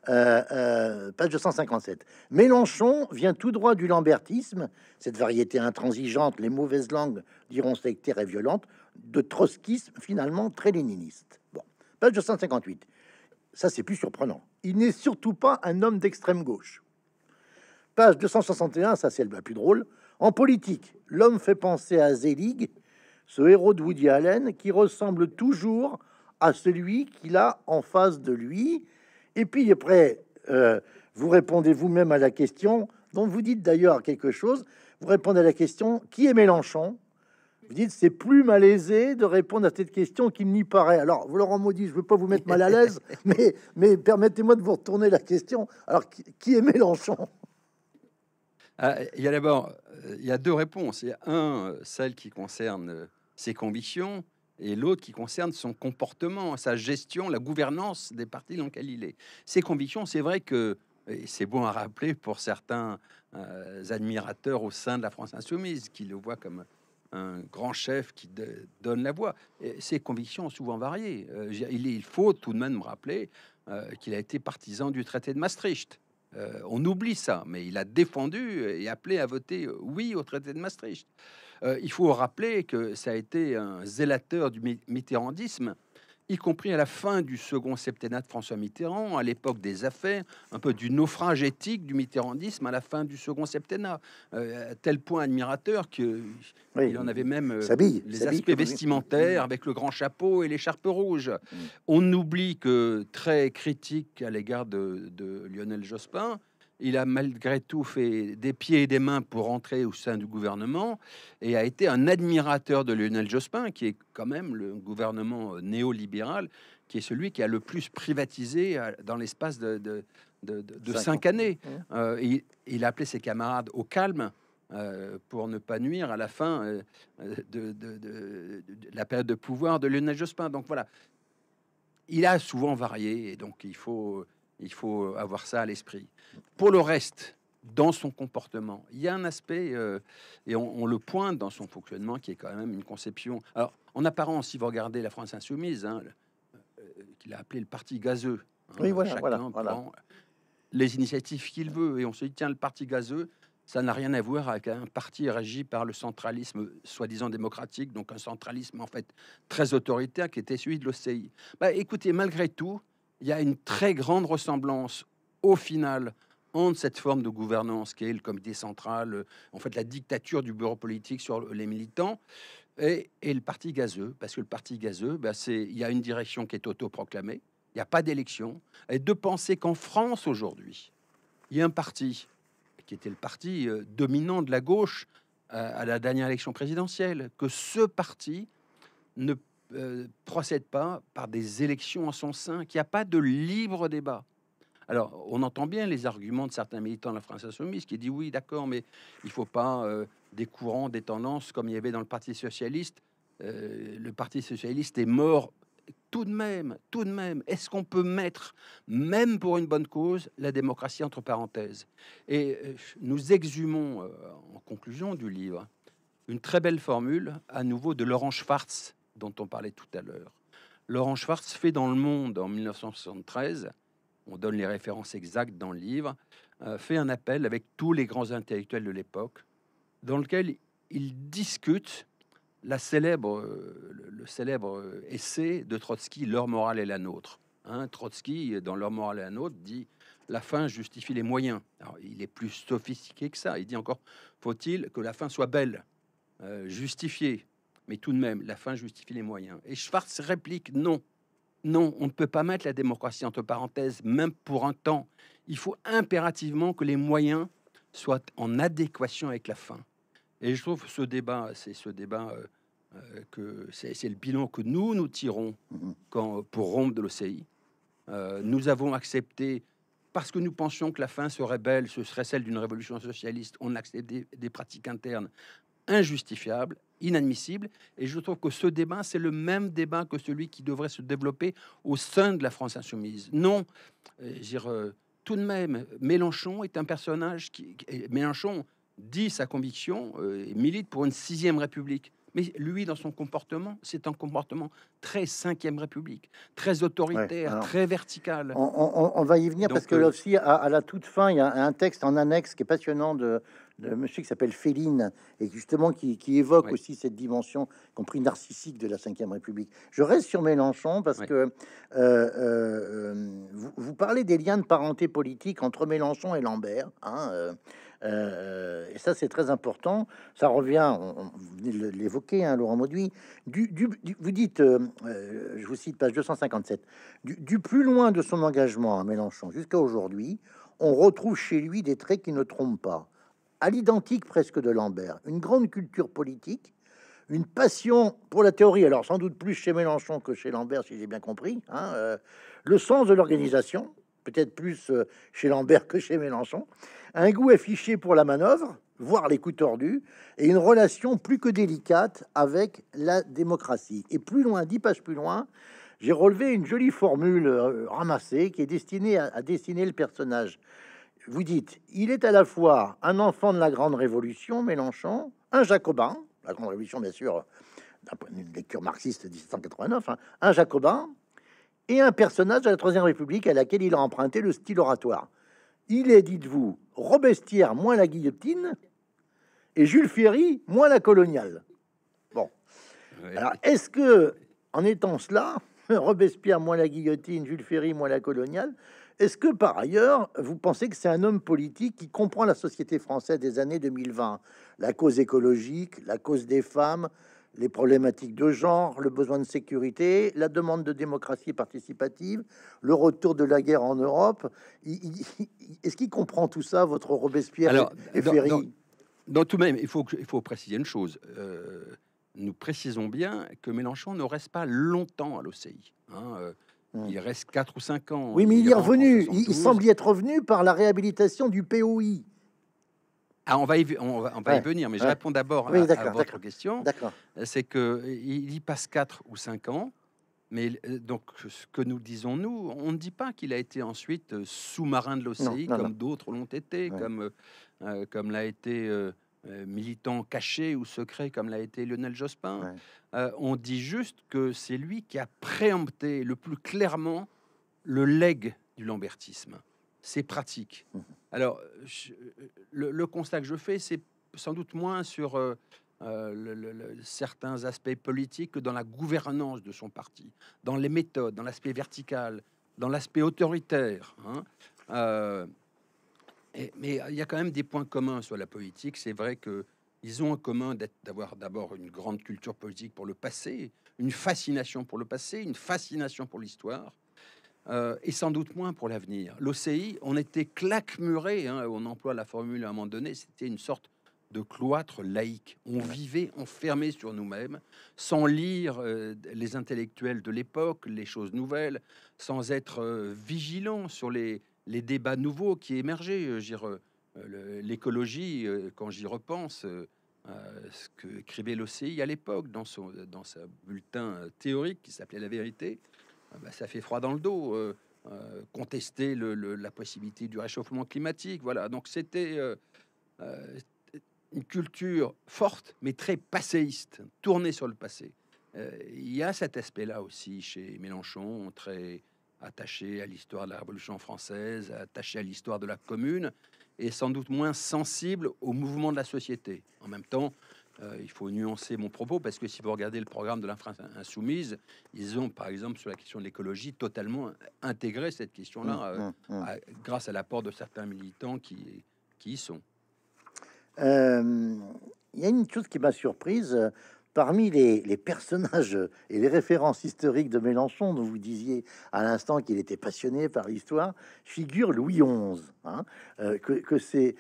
Euh, euh, page 257. Mélenchon vient tout droit du lambertisme, cette variété intransigeante, les mauvaises langues diront sectaire et violente, de trotskisme finalement très léniniste. Bon, page 258. Ça, c'est plus surprenant. Il n'est surtout pas un homme d'extrême gauche. Page 261, ça c'est le plus drôle. En politique, l'homme fait penser à Zelig, ce héros de Woody Allen, qui ressemble toujours à celui qu'il a en face de lui, et puis après, euh, vous répondez vous-même à la question, dont vous dites d'ailleurs quelque chose, vous répondez à la question qui est Mélenchon Vous dites c'est plus malaisé de répondre à cette question qu'il n'y paraît. Alors, vous Laurent Maudit, je veux pas vous mettre mal à l'aise, mais, mais permettez-moi de vous retourner la question. Alors, qui, est Mélenchon ah, Il y a d'abord euh, il y deux réponses. Il y a un, euh, celle qui concerne ses convictions, et l'autre qui concerne son comportement, sa gestion, la gouvernance des partis dans lesquels il est. Ses convictions, c'est vrai que c'est bon à rappeler pour certains euh, admirateurs au sein de la France insoumise qui le voient comme un grand chef qui donne la voix. ses convictions ont souvent varié. Euh, il, il, faut tout de même me rappeler euh, qu'il a été partisan du traité de Maastricht. on oublie ça, mais il a défendu et appelé à voter oui au traité de Maastricht. Euh, il faut rappeler que ça a été un zélateur du mitterrandisme, y compris à la fin du second septennat de François Mitterrand, à l'époque des affaires, un peu du naufrage éthique du mitterrandisme à la fin du second septennat. Euh, à tel point admirateur qu'il en avait même euh, les aspects vestimentaires mm. avec le grand chapeau et l'écharpe rouge. Mm. On oublie que très critique à l'égard de Lionel Jospin, il a malgré tout fait des pieds et des mains pour entrer au sein du gouvernement et a été un admirateur de Lionel Jospin, qui est quand même le gouvernement euh, néolibéral, qui est celui qui a le plus privatisé euh, dans l'espace de, cinq, années. Mmh. Euh, il, a appelé ses camarades au calme. pour ne pas nuire à la fin de, la période de pouvoir de Lionel Jospin. Donc voilà, il a souvent varié et donc il faut, il faut euh, avoir ça à l'esprit. Pour le reste, dans son comportement, il y a un aspect, euh, et on, le pointe dans son fonctionnement, qui est quand même une conception. Alors, en apparence, si vous regardez la France insoumise, hein, euh, qu'il a appelé le parti gazeux, hein, oui, les initiatives qu'il veut, et on se dit, tiens, le parti gazeux, ça n'a rien à voir avec un parti régi par le centralisme soi-disant démocratique, donc un centralisme en fait très autoritaire qui était celui de l'OCI. Bah, écoutez, malgré tout, il y a une très grande ressemblance au final entre cette forme de gouvernance qui est le comité central, euh, en fait la dictature du bureau politique sur les militants, et, le parti gazeux. Parce que le parti gazeux, ben, c'est, il y a une direction qui est autoproclamée, il n'y a pas d'élection. Et de penser qu'en France aujourd'hui, il y a un parti qui était le parti euh, dominant de la gauche euh, à la dernière élection présidentielle, que ce parti ne euh, procède pas par des élections en son sein, qu'il n'y a pas de libre débat. Alors, on entend bien les arguments de certains militants de la France insoumise qui disent oui, d'accord, mais il ne faut pas euh, des courants, des tendances comme il y avait dans le Parti socialiste. Euh, le Parti socialiste est mort tout de même, tout de même, est-ce qu'on peut mettre, même pour une bonne cause, la démocratie entre parenthèses Et nous exhumons, en conclusion du livre, une très belle formule, à nouveau, de Laurent Schwartz, dont on parlait tout à l'heure. Laurent Schwartz fait dans Le Monde en 1973, on donne les références exactes dans le livre, euh, fait un appel avec tous les grands intellectuels de l'époque, dans lequel il discute la célèbre, euh, le, célèbre euh, essai de Trotsky, Leur morale est la nôtre. Hein, Trotsky, dans Leur morale est la nôtre, dit La fin justifie les moyens. il est plus sophistiqué que ça. Il dit encore Faut-il que la fin soit belle, justifiée, mais tout de même, la fin justifie les moyens. Et Schwartz réplique non. Non, on ne peut pas mettre la démocratie entre parenthèses, même pour un temps. Il faut impérativement que les moyens soient en adéquation avec la fin. Et je trouve ce débat, c'est ce débat euh, euh, que c'est le bilan que nous nous tirons mhm. quand, pour rompre de l'OCI. Euh, nous avons accepté, parce que nous pensions que la fin serait belle, ce serait celle d'une révolution socialiste, on accepte des, des pratiques internes injustifiables inadmissible. Et je trouve que ce débat, c'est le même débat que celui qui devrait se développer au sein de la France insoumise. Non, euh, dire, euh, tout de même, Mélenchon est un personnage qui... Mélenchon dit sa conviction, euh, et milite pour une sixième république. Mais lui, dans son comportement, c'est un comportement très cinquième République, très autoritaire, très vertical. On, va y venir parce que aussi, à, la toute fin, il y a un texte en annexe qui est passionnant de, monsieur qui s'appelle Féline, et justement qui, évoque aussi cette dimension, y compris narcissique, de la Ve République. Je reste sur Mélenchon parce que euh, euh, vous, parlez des liens de parenté politique entre Mélenchon et Lambert. Hein, euh, et ça, c'est très important. Ça revient, on, on l'évoquer, hein, Laurent Mauduit. Du, vous dites, je vous cite page 257, du, du plus loin de son engagement à Mélenchon jusqu'à aujourd'hui, on retrouve chez lui des traits qui ne trompent pas à l'identique presque de Lambert, une grande culture politique, une passion pour la théorie, alors sans doute plus chez Mélenchon que chez Lambert, si j'ai bien compris, hein, euh, le sens de l'organisation, peut-être plus euh, chez Lambert que chez Mélenchon, un goût affiché pour la manœuvre, voire les coups tordus, et une relation plus que délicate avec la démocratie. Et plus loin, dix pages plus loin, j'ai relevé une jolie formule euh, ramassée qui est destinée à, à dessiner le personnage vous dites, il est à la fois un enfant de la Grande Révolution, Mélenchon, un jacobin, la Grande Révolution bien sûr, une lecture marxiste 1789, hein, un jacobin, et un personnage de la Troisième République à laquelle il a emprunté le style oratoire. Il est, dites-vous, Robespierre moins la guillotine et Jules Ferry moins la coloniale. Bon. Alors, est-ce que, en étant cela, Robespierre moins la guillotine, Jules Ferry moins la coloniale, est-ce que par ailleurs, vous pensez que c'est un homme politique qui comprend la société française des années 2020, la cause écologique, la cause des femmes, les problématiques de genre, le besoin de sécurité, la demande de démocratie participative, le retour de la guerre en Europe. Est-ce qu'il comprend tout ça, votre Robespierre et Ferry dans, tout même, il faut, préciser une chose. Euh, nous précisons bien que Mélenchon ne reste pas longtemps à l'OCI. Hein, euh, Hum. Il reste 4 ou 5 ans. Oui, mais il, est revenu. Il, semble y être revenu par la réhabilitation du POI. Ah, on va y, venir, mais je réponds d'abord à, votre question. C'est qu'il y passe 4 ou 5 ans, mais euh, donc ce que nous disons, nous, on ne dit pas qu'il a été ensuite euh, sous-marin de l'océan, comme d'autres l'ont été, comme, euh, comme l'a été... Euh, militant caché ou secret comme l'a été Lionel Jospin. Euh, on dit juste que c'est lui qui a préempté le plus clairement le legs du lambertisme, ses pratiques. Mmh. Alors, le, constat que je fais, c'est sans doute moins sur euh, certains aspects politiques que dans la gouvernance de son parti, dans les méthodes, dans l'aspect vertical, dans l'aspect autoritaire. Hein mais euh, il y a quand même des points communs sur la politique. C'est vrai que ils ont en commun d'avoir d'abord une grande culture politique pour le passé, une fascination pour le passé, une fascination pour l'histoire, euh, et sans doute moins pour l'avenir. L'OCI, on était claquemuré, hein, on emploie la formule à un moment donné, c'était une sorte de cloître laïque. On vivait enfermé sur nous-mêmes, sans lire euh, les intellectuels de l'époque, les choses nouvelles, sans être vigilant sur les, les débats nouveaux qui émergeaient. Euh, euh, euh, l'écologie, quand j'y repense, ce que écrivait l'OCI à l'époque dans son dans sa bulletin théorique qui s'appelait La vérité, ah bah, ça fait froid dans le dos. contester la possibilité du réchauffement climatique. Voilà, donc c'était une culture forte, mais très passéiste, tournée sur le passé. Il y a cet aspect-là aussi chez Mélenchon, très attaché à l'histoire de la Révolution française, attaché à l'histoire de la Commune, et sans doute moins sensible au mouvement de la société. En même temps, euh, il faut nuancer mon propos parce que si vous regardez le programme de la insoumise, ils ont par exemple sur la question de l'écologie totalement intégré cette question-là mmh, euh, mmh, mmh. grâce à l'apport de certains militants qui, qui y sont. Euh, il y a une chose qui m'a surprise. Parmi les, personnages et les références historiques de Mélenchon, dont vous disiez à l'instant qu'il était passionné par l'histoire, figure Louis XI, hein, euh, que, ses,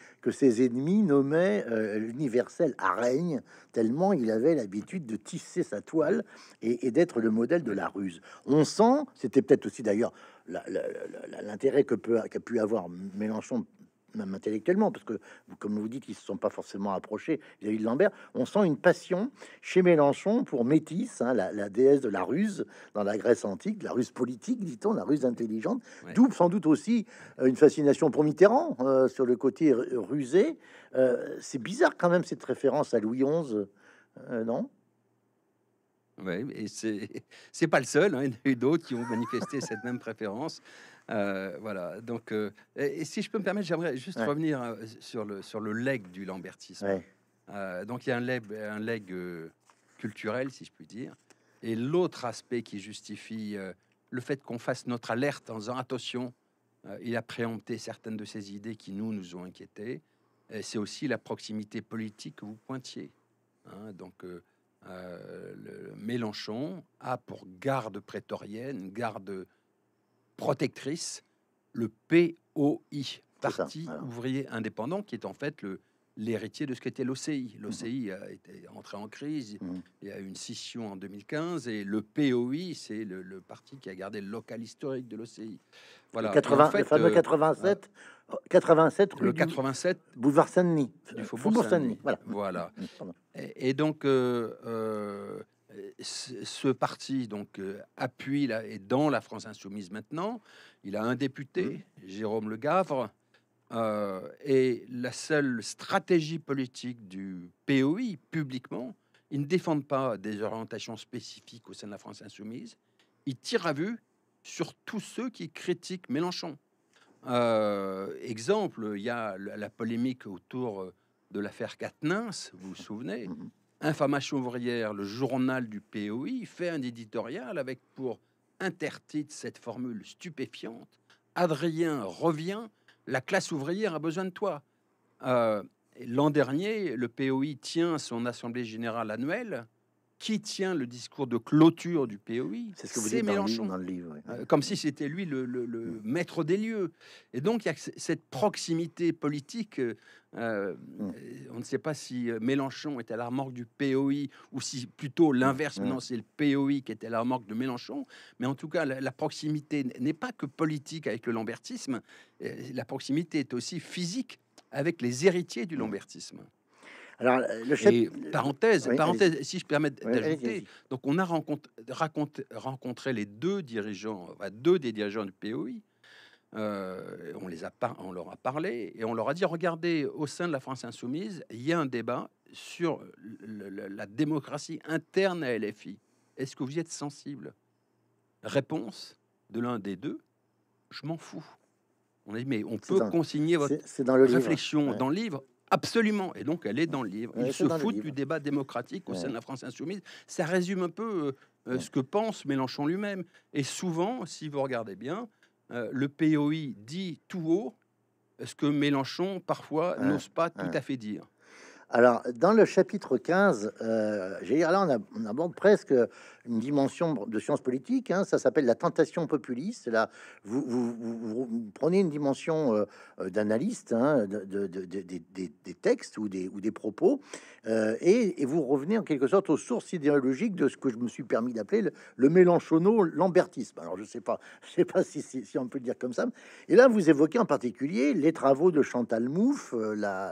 ennemis nommaient euh, l'universel à règne, tellement il avait l'habitude de tisser sa toile et, d'être le modèle de la ruse. On sent, c'était peut-être aussi d'ailleurs l'intérêt que qu'a pu avoir Mélenchon même intellectuellement, parce que, comme vous dites, ils ne se sont pas forcément approchés vis-à-vis de Lambert, on sent une passion chez Mélenchon pour Métis, hein, la, déesse de la ruse dans la Grèce antique, la ruse politique, dit-on, la ruse intelligente, d'où sans doute aussi euh, une fascination pour Mitterrand euh, sur le côté rusé. Euh, c'est bizarre quand même cette référence à Louis XI, non Oui, et c'est pas le seul, hein, il y en a eu d'autres qui ont manifesté cette même préférence. Euh, voilà. Donc, euh, et, si je peux me permettre, j'aimerais juste revenir euh, sur le sur le leg du lambertisme. donc, il y a un leg, un culturel, si je puis dire, et l'autre aspect qui justifie le fait qu'on fasse notre alerte en disant attention, il a préempté certaines de ces idées qui nous nous ont inquiétés. C'est aussi la proximité politique que vous pointiez. Hein. donc le Mélenchon a pour garde prétorienne, garde protectrice, le POI, Parti ouvrier indépendant, qui est en fait le l'héritier de ce qu'était l'OCI. Mhm. L'OCI a été entré en crise, mhm. il y a eu une scission en 2015, et le POI, c'est le, parti qui a gardé le local historique de l'OCI. Voilà. Le, fameux 87, euh, 87, le 87, boulevard Saint-Denis, du voilà. Mm, et, donc, euh, euh, euh, ce parti donc euh, appuie là et dans la France insoumise maintenant, il a un député, mmh. Jérôme Le Gavre, euh, et la seule stratégie politique du POI publiquement, ils ne défendent pas des orientations spécifiques au sein de la France insoumise, ils tirent à vue sur tous ceux qui critiquent Mélenchon. exemple, il y a la polémique autour de l'affaire Katnins, vous vous souvenez, mmh. Information ouvrière, le journal du POI, fait un éditorial avec pour intertitre cette formule stupéfiante Adrien revient, la classe ouvrière a besoin de toi. Euh, l'an dernier, le POI tient son assemblée générale annuelle qui tient le discours de clôture du POI C'est Mélenchon. Dans le livre, euh, Comme si c'était lui le, mm. maître des lieux. Et donc, il y a cette proximité politique. Euh, mm. euh, on ne sait pas si Mélenchon est à la remorque du POI ou si plutôt l'inverse. Mm. Non, c'est le POI qui est à la remorque de Mélenchon. Mais en tout cas, la proximité n'est pas que politique avec le lambertisme. La proximité est aussi physique avec les héritiers du lambertisme. Alors, le chef... parenthèse, parenthèse si je permets d'ajouter, donc on a rencontré, les deux dirigeants, deux des dirigeants du POI. Euh, on, les a on leur a parlé et on leur a dit regardez, au sein de la France insoumise, il y a un débat sur la démocratie interne à LFI. Est-ce que vous y êtes sensible Réponse de l'un des deux je m'en fous. On a dit mais on peut consigner votre réflexion dans le livre Absolument. Et donc, elle est dans le livre. Il se fout du débat démocratique au sein de la France insoumise. Ça résume un peu euh, euh, ce que pense Mélenchon lui-même. Et souvent, si vous regardez bien, euh, le POI dit tout haut ce que Mélenchon, parfois, n'ose pas tout à fait dire. Alors, dans le chapitre 15, euh, j'ai dit, ah là, on, aborde presque une dimension de science politique. Hein, ça s'appelle la tentation populiste. Là, vous, prenez une dimension euh, d'analyste hein, de, des, textes ou des, ou des propos, euh, et, vous revenez en quelque sorte aux sources idéologiques de ce que je me suis permis d'appeler le, le lambertisme Alors, je sais pas, je sais pas si, on peut le dire comme ça. Et là, vous évoquez en particulier les travaux de Chantal Mouffe, euh, la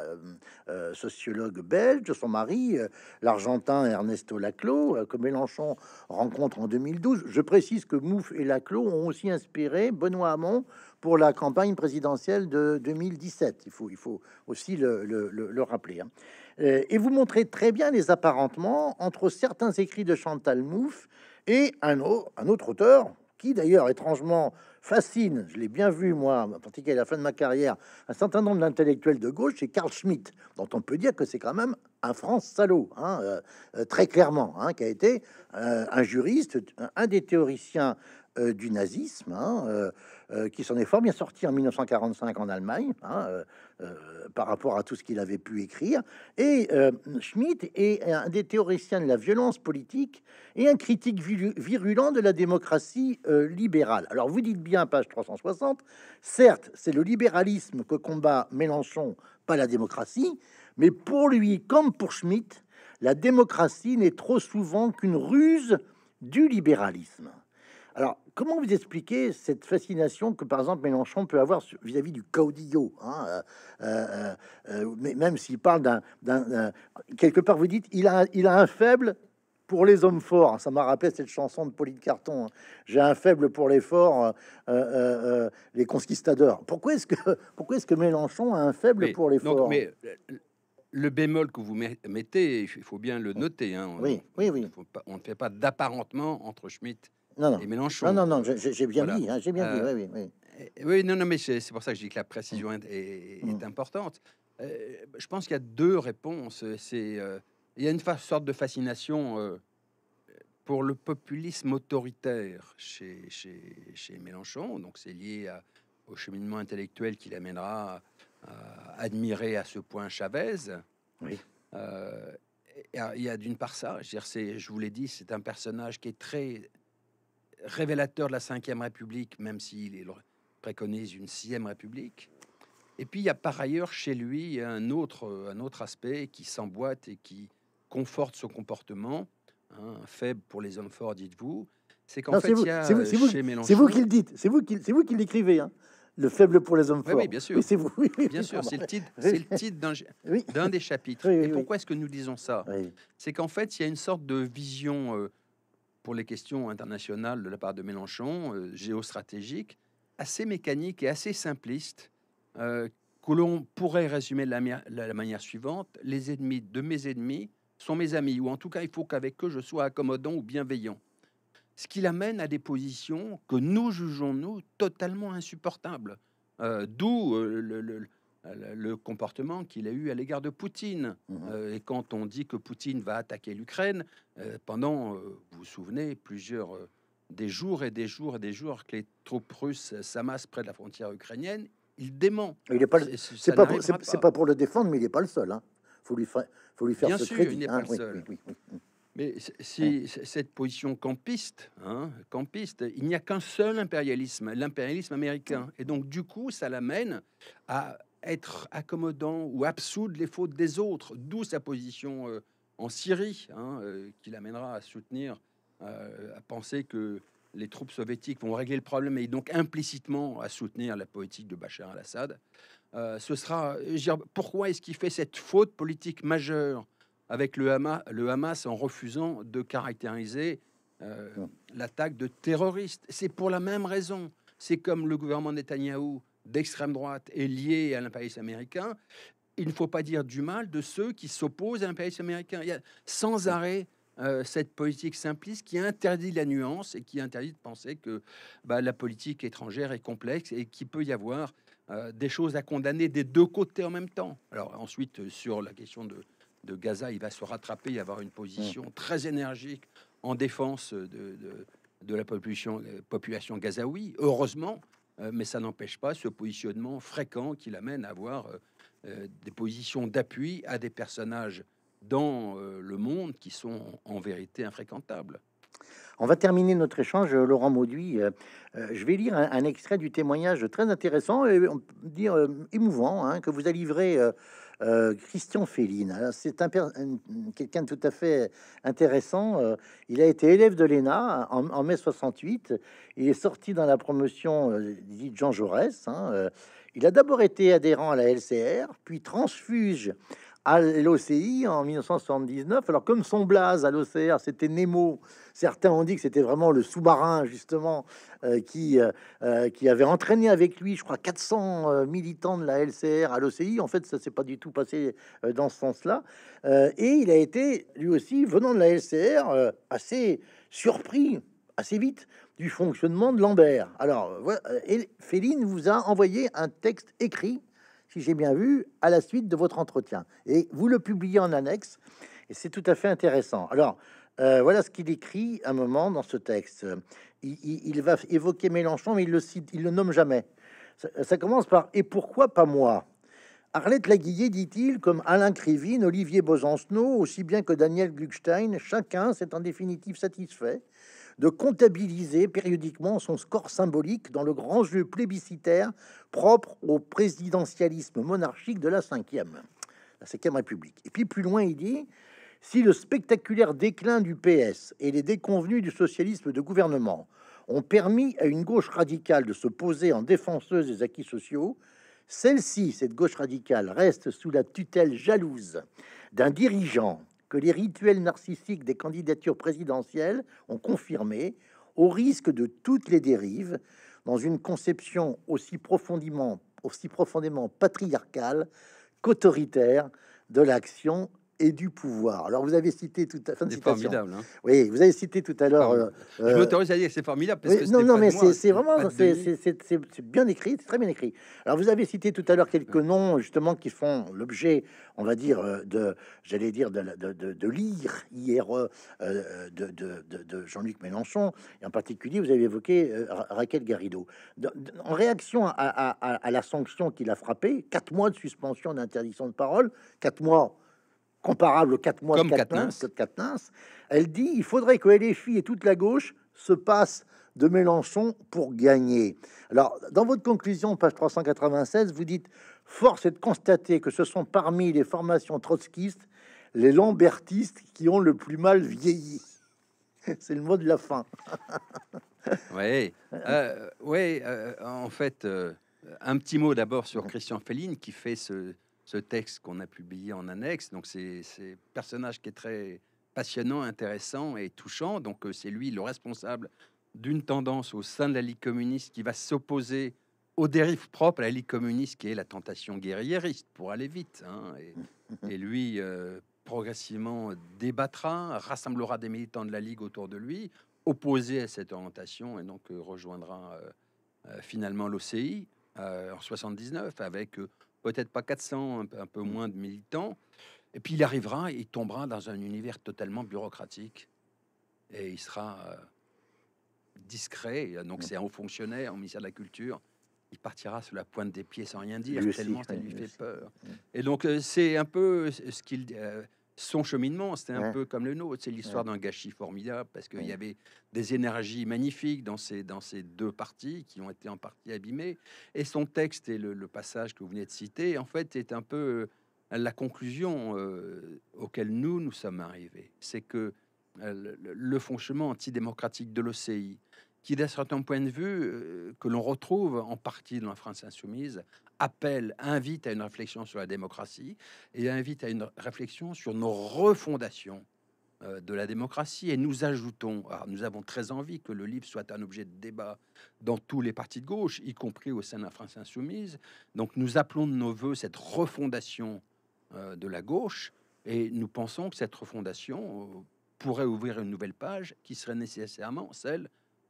sociologue belge, son mari, euh, l'argentin Ernesto Laclos, euh, que Mélenchon rencontre en 2012. Je précise que Mouffe et Laclos ont aussi inspiré Benoît Hamon pour la campagne présidentielle de 2017. Il faut, il faut aussi le, rappeler. Hein. Euh, et vous montrez très bien les apparentements entre certains écrits de Chantal Mouffe et un un autre auteur, qui d'ailleurs étrangement fascine, je l'ai bien vu moi, en particulier à la fin de ma carrière, un certain nombre d'intellectuels de gauche, c'est Carl Schmitt, dont on peut dire que c'est quand même un France salaud, hein, euh, euh, très clairement, hein, qui a été euh, un juriste, un des théoriciens du nazisme, hein, qui s'en est fort bien sorti en 1945 en Allemagne, euh, par rapport à tout ce qu'il avait pu écrire. Et euh, Schmitt est un des théoriciens de la violence politique et un critique virulent de la démocratie euh, libérale. Alors vous dites bien, page 360, certes, c'est le libéralisme que combat Mélenchon, pas la démocratie, mais pour lui, comme pour Schmitt, la démocratie n'est trop souvent qu'une ruse du libéralisme. Alors, comment vous expliquez cette fascination que, par exemple, Mélenchon peut avoir vis-à-vis du caudillo hein, euh, euh, euh, mais Même s'il parle d'un... quelque part, vous dites, il a, il a un faible pour les hommes forts. Ça m'a rappelé cette chanson de Pauline Carton. Hein. J'ai un faible pour les forts, les conquistadors. Pourquoi est-ce que, pourquoi est-ce que Mélenchon a un faible pour les forts mais, le bémol que vous mettez, il faut bien le noter. Hein. oui, oui, on ne fait pas d'apparentement entre Schmitt non, non. Mélenchon. Non, non, hein, j'ai bien dit, j'ai bien dit, oui, oui. non, non, mais c'est pour ça que je dis que la précision mm. est, mm. importante. Euh, je pense qu'il y a deux réponses. C'est euh, il y a une sorte de fascination euh, pour le populisme autoritaire chez, chez, Mélenchon. Donc c'est lié au cheminement intellectuel qui l'amènera à, admirer à ce point Chavez. Oui. Il y a d'une part ça, je, dire, je vous l'ai dit, c'est un personnage qui est très révélateur de la Ve République, même s'il préconise une Sixième République. Et puis il y a par ailleurs chez lui un autre, un autre aspect qui s'emboîte et qui conforte son comportement, hein, faible pour les hommes forts, dites-vous. C'est qu'en fait, c'est vous, vous, qui le dites, c'est vous qui, vous qui l'écrivez. Hein. Le faible pour les hommes forts. Oui, bien sûr. c'est vous. bien sûr, c'est le titre, le titre d'un, des chapitres. et pourquoi est-ce que nous disons ça C'est qu'en fait, il y a une sorte de vision euh, pour les questions internationales de la part de Mélenchon, euh, géostratégiques, géostratégique, assez mécanique et assez simpliste, euh, que l'on pourrait résumer de la, la, manière suivante. Les ennemis de mes ennemis sont mes amis, ou en tout cas, il faut qu'avec eux, je sois accommodant ou bienveillant. Ce qui l'amène à des positions que nous jugeons, nous, totalement insupportables. Euh, d'où le, le comportement qu'il a eu à l'égard de Poutine. Mhm. Euh, et quand on dit que Poutine va attaquer l'Ukraine, euh, pendant, euh, vous vous souvenez, plusieurs des jours et des jours et des jours que les troupes russes s'amassent près de la frontière ukrainienne, il dément. Il est pas, c'est pas, pas, pour le défendre, mais il n'est pas le seul. Hein. Faut lui faut lui faire Bien mais si cette position campiste, hein, campiste, il n'y a qu'un seul impérialisme, l'impérialisme américain. Hein. Et donc, du coup, ça l'amène à être accommodant ou absoudre les fautes des autres, d'où sa position euh, en Syrie, hein, euh, qui l'amènera à soutenir, euh, à penser que les troupes soviétiques vont régler le problème et donc implicitement à soutenir la politique de Bachar al-Assad. ce sera pourquoi est-ce qu'il fait cette faute politique majeure avec le Hamas, le Hamas en refusant de caractériser hum. l'attaque de terroristes. C'est pour la même raison. C'est comme le gouvernement Netanyahou d'extrême droite est lié à l'impérialisme américain, il ne faut pas dire du mal de ceux qui s'opposent à l'impérialisme américain. Il y a sans arrêt euh, cette politique simpliste qui interdit la nuance et qui interdit de penser que bah, la politique étrangère est complexe et qu'il peut y avoir euh, des choses à condamner des deux côtés en même temps. Alors ensuite, sur la question de, Gaza, il va se rattraper y avoir une position mm. très énergique en défense de, la population, euh, population gazaoui, heureusement. Euh, mais ça n'empêche pas ce positionnement fréquent qui l'amène à avoir euh, euh, des positions d'appui à des personnages dans le monde qui sont en vérité infréquentables. On va terminer notre échange, Laurent Mauduit. je vais lire un, extrait du témoignage très intéressant et dire émouvant hein, que vous a livré. Euh, Christian Féline. C'est un quelqu'un de tout à fait intéressant. Euh, il a été élève de l'ENA hein, en, mai 68. Il est sorti dans la promotion euh, dit Jean Jaurès. Hein, il a d'abord été adhérent à la LCR, puis transfuge à l'OCI en 1979. Alors, comme son blase à l'OCR, c'était Nemo, certains ont dit que c'était vraiment le sous-marin, justement, euh, qui, euh, euh, qui avait entraîné avec lui, je crois, 400 militants de la LCR à l'OCI. En fait, ça s'est pas du tout passé dans ce sens-là. et il a été, lui aussi, venant de la LCR, assez surpris, assez vite, du fonctionnement de Lambert. Alors, Féline vous a envoyé un texte écrit si j'ai bien vu, à la suite de votre entretien. Et vous le publiez en annexe, et c'est tout à fait intéressant. Alors, euh, voilà ce qu'il écrit un moment dans ce texte. Il, va évoquer Mélenchon, mais il le cite, il le nomme jamais. Ça, commence par Et pourquoi pas moi Arlette Laguillé dit-il, comme Alain Crivine, Olivier Besancenot, aussi bien que Daniel Gluckstein, chacun s'est en définitive satisfait de comptabiliser périodiquement son score symbolique dans le grand jeu plébiscitaire propre au présidentialisme monarchique de la Cinquième, la République. Et puis plus loin, il dit si le spectaculaire déclin du PS et les déconvenus du socialisme de gouvernement ont permis à une gauche radicale de se poser en défenseuse des acquis sociaux, celle-ci, cette gauche radicale, reste sous la tutelle jalouse d'un dirigeant que les rituels narcissiques des candidatures présidentielles ont confirmé, au risque de toutes les dérives, dans une conception aussi profondément, aussi profondément patriarcale qu'autoritaire de l'action et du pouvoir. Alors, vous avez cité tout à C'est formidable. Hein. Oui, vous avez cité tout à l'heure. Euh, euh, je m'autorise à dire c'est formidable. non, non, mais c'est vraiment c'est bien écrit, c'est très bien écrit. Alors, vous avez cité tout à l'heure quelques hum. noms justement qui font l'objet, on va dire, euh, de, j'allais dire, de, de, lire hier de, Jean-Luc Mélenchon. Et en particulier, vous avez évoqué Raquel Garrido. En réaction à, à la sanction qu'il a frappée, quatre mois de suspension d'interdiction de parole, quatre mois comparable aux quatre mois Comme de Katnins, elle dit il faudrait que les filles et toute la gauche se passent de Mélenchon pour gagner. Alors, dans votre conclusion, page 396, vous dites Force est de constater que ce sont parmi les formations trotskistes les lambertistes qui ont le plus mal vieilli. C'est le mot de la fin. Euh, oui, euh, en fait, euh, un petit mot d'abord sur Christian Féline qui fait ce, ce texte qu'on a publié en annexe. Donc c'est un personnage qui est très passionnant, intéressant et touchant. Donc euh, c'est lui le responsable d'une tendance au sein de la Ligue communiste qui va s'opposer aux dérives propres à la Ligue communiste, qui est la tentation guerriériste, pour aller vite. Hein. Et, lui, euh, progressivement, débattra, rassemblera des militants de la Ligue autour de lui, opposé à cette orientation, et donc euh, rejoindra finalement l'OCI en 79 avec peut-être pas 400, un peu, mmh. moins de militants. Et puis il arrivera, il tombera dans un univers totalement bureaucratique et il sera euh, discret. Euh, donc mmh. c'est un haut fonctionnaire au ministère de la Culture. Il partira sur la pointe des pieds sans rien dire, tellement ça lui, fait peur. Mmh. Et donc euh, c'est un peu ce qu'il son cheminement. C'était un peu comme le nôtre. C'est l'histoire d'un gâchis formidable parce qu'il y avait des énergies magnifiques dans ces, dans ces deux parties qui ont été en partie abîmées. Et son texte et le, passage que vous venez de citer, en fait, est un peu euh, la conclusion euh, auquel nous nous sommes arrivés. C'est que euh, le, le fonctionnement antidémocratique de l'OCI, qui, d'un certain point de vue, euh, que l'on retrouve en partie dans la France insoumise, appelle, invite à une réflexion sur la démocratie et invite à une réflexion sur nos refondations euh, de la démocratie. Et nous ajoutons, nous avons très envie que le livre soit un objet de débat dans tous les partis de gauche, y compris au sein de la France insoumise. Donc nous appelons de nos voeux cette refondation euh, de la gauche et nous pensons que cette refondation pourrait ouvrir une nouvelle page qui serait nécessairement celle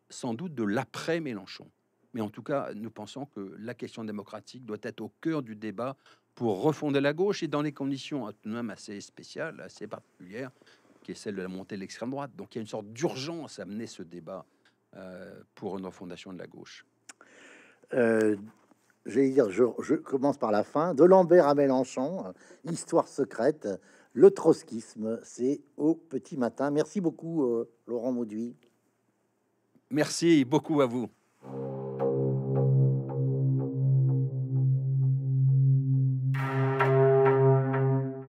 sans doute de l'après-Mélenchon. Mais en tout cas, nous pensons que la question démocratique doit être au cœur du débat pour refonder la gauche et dans les conditions tout de même assez spéciales, assez particulières, qui est celle de la montée de l'extrême droite. Donc il y a une sorte d'urgence à mener ce débat euh, pour une refondation de la gauche. Euh, vais dire, je, commence par la fin. De Lambert à Mélenchon, euh, histoire secrète, le trotskisme, c'est au petit matin. Merci beaucoup, euh, Laurent Mauduit. Merci beaucoup à vous.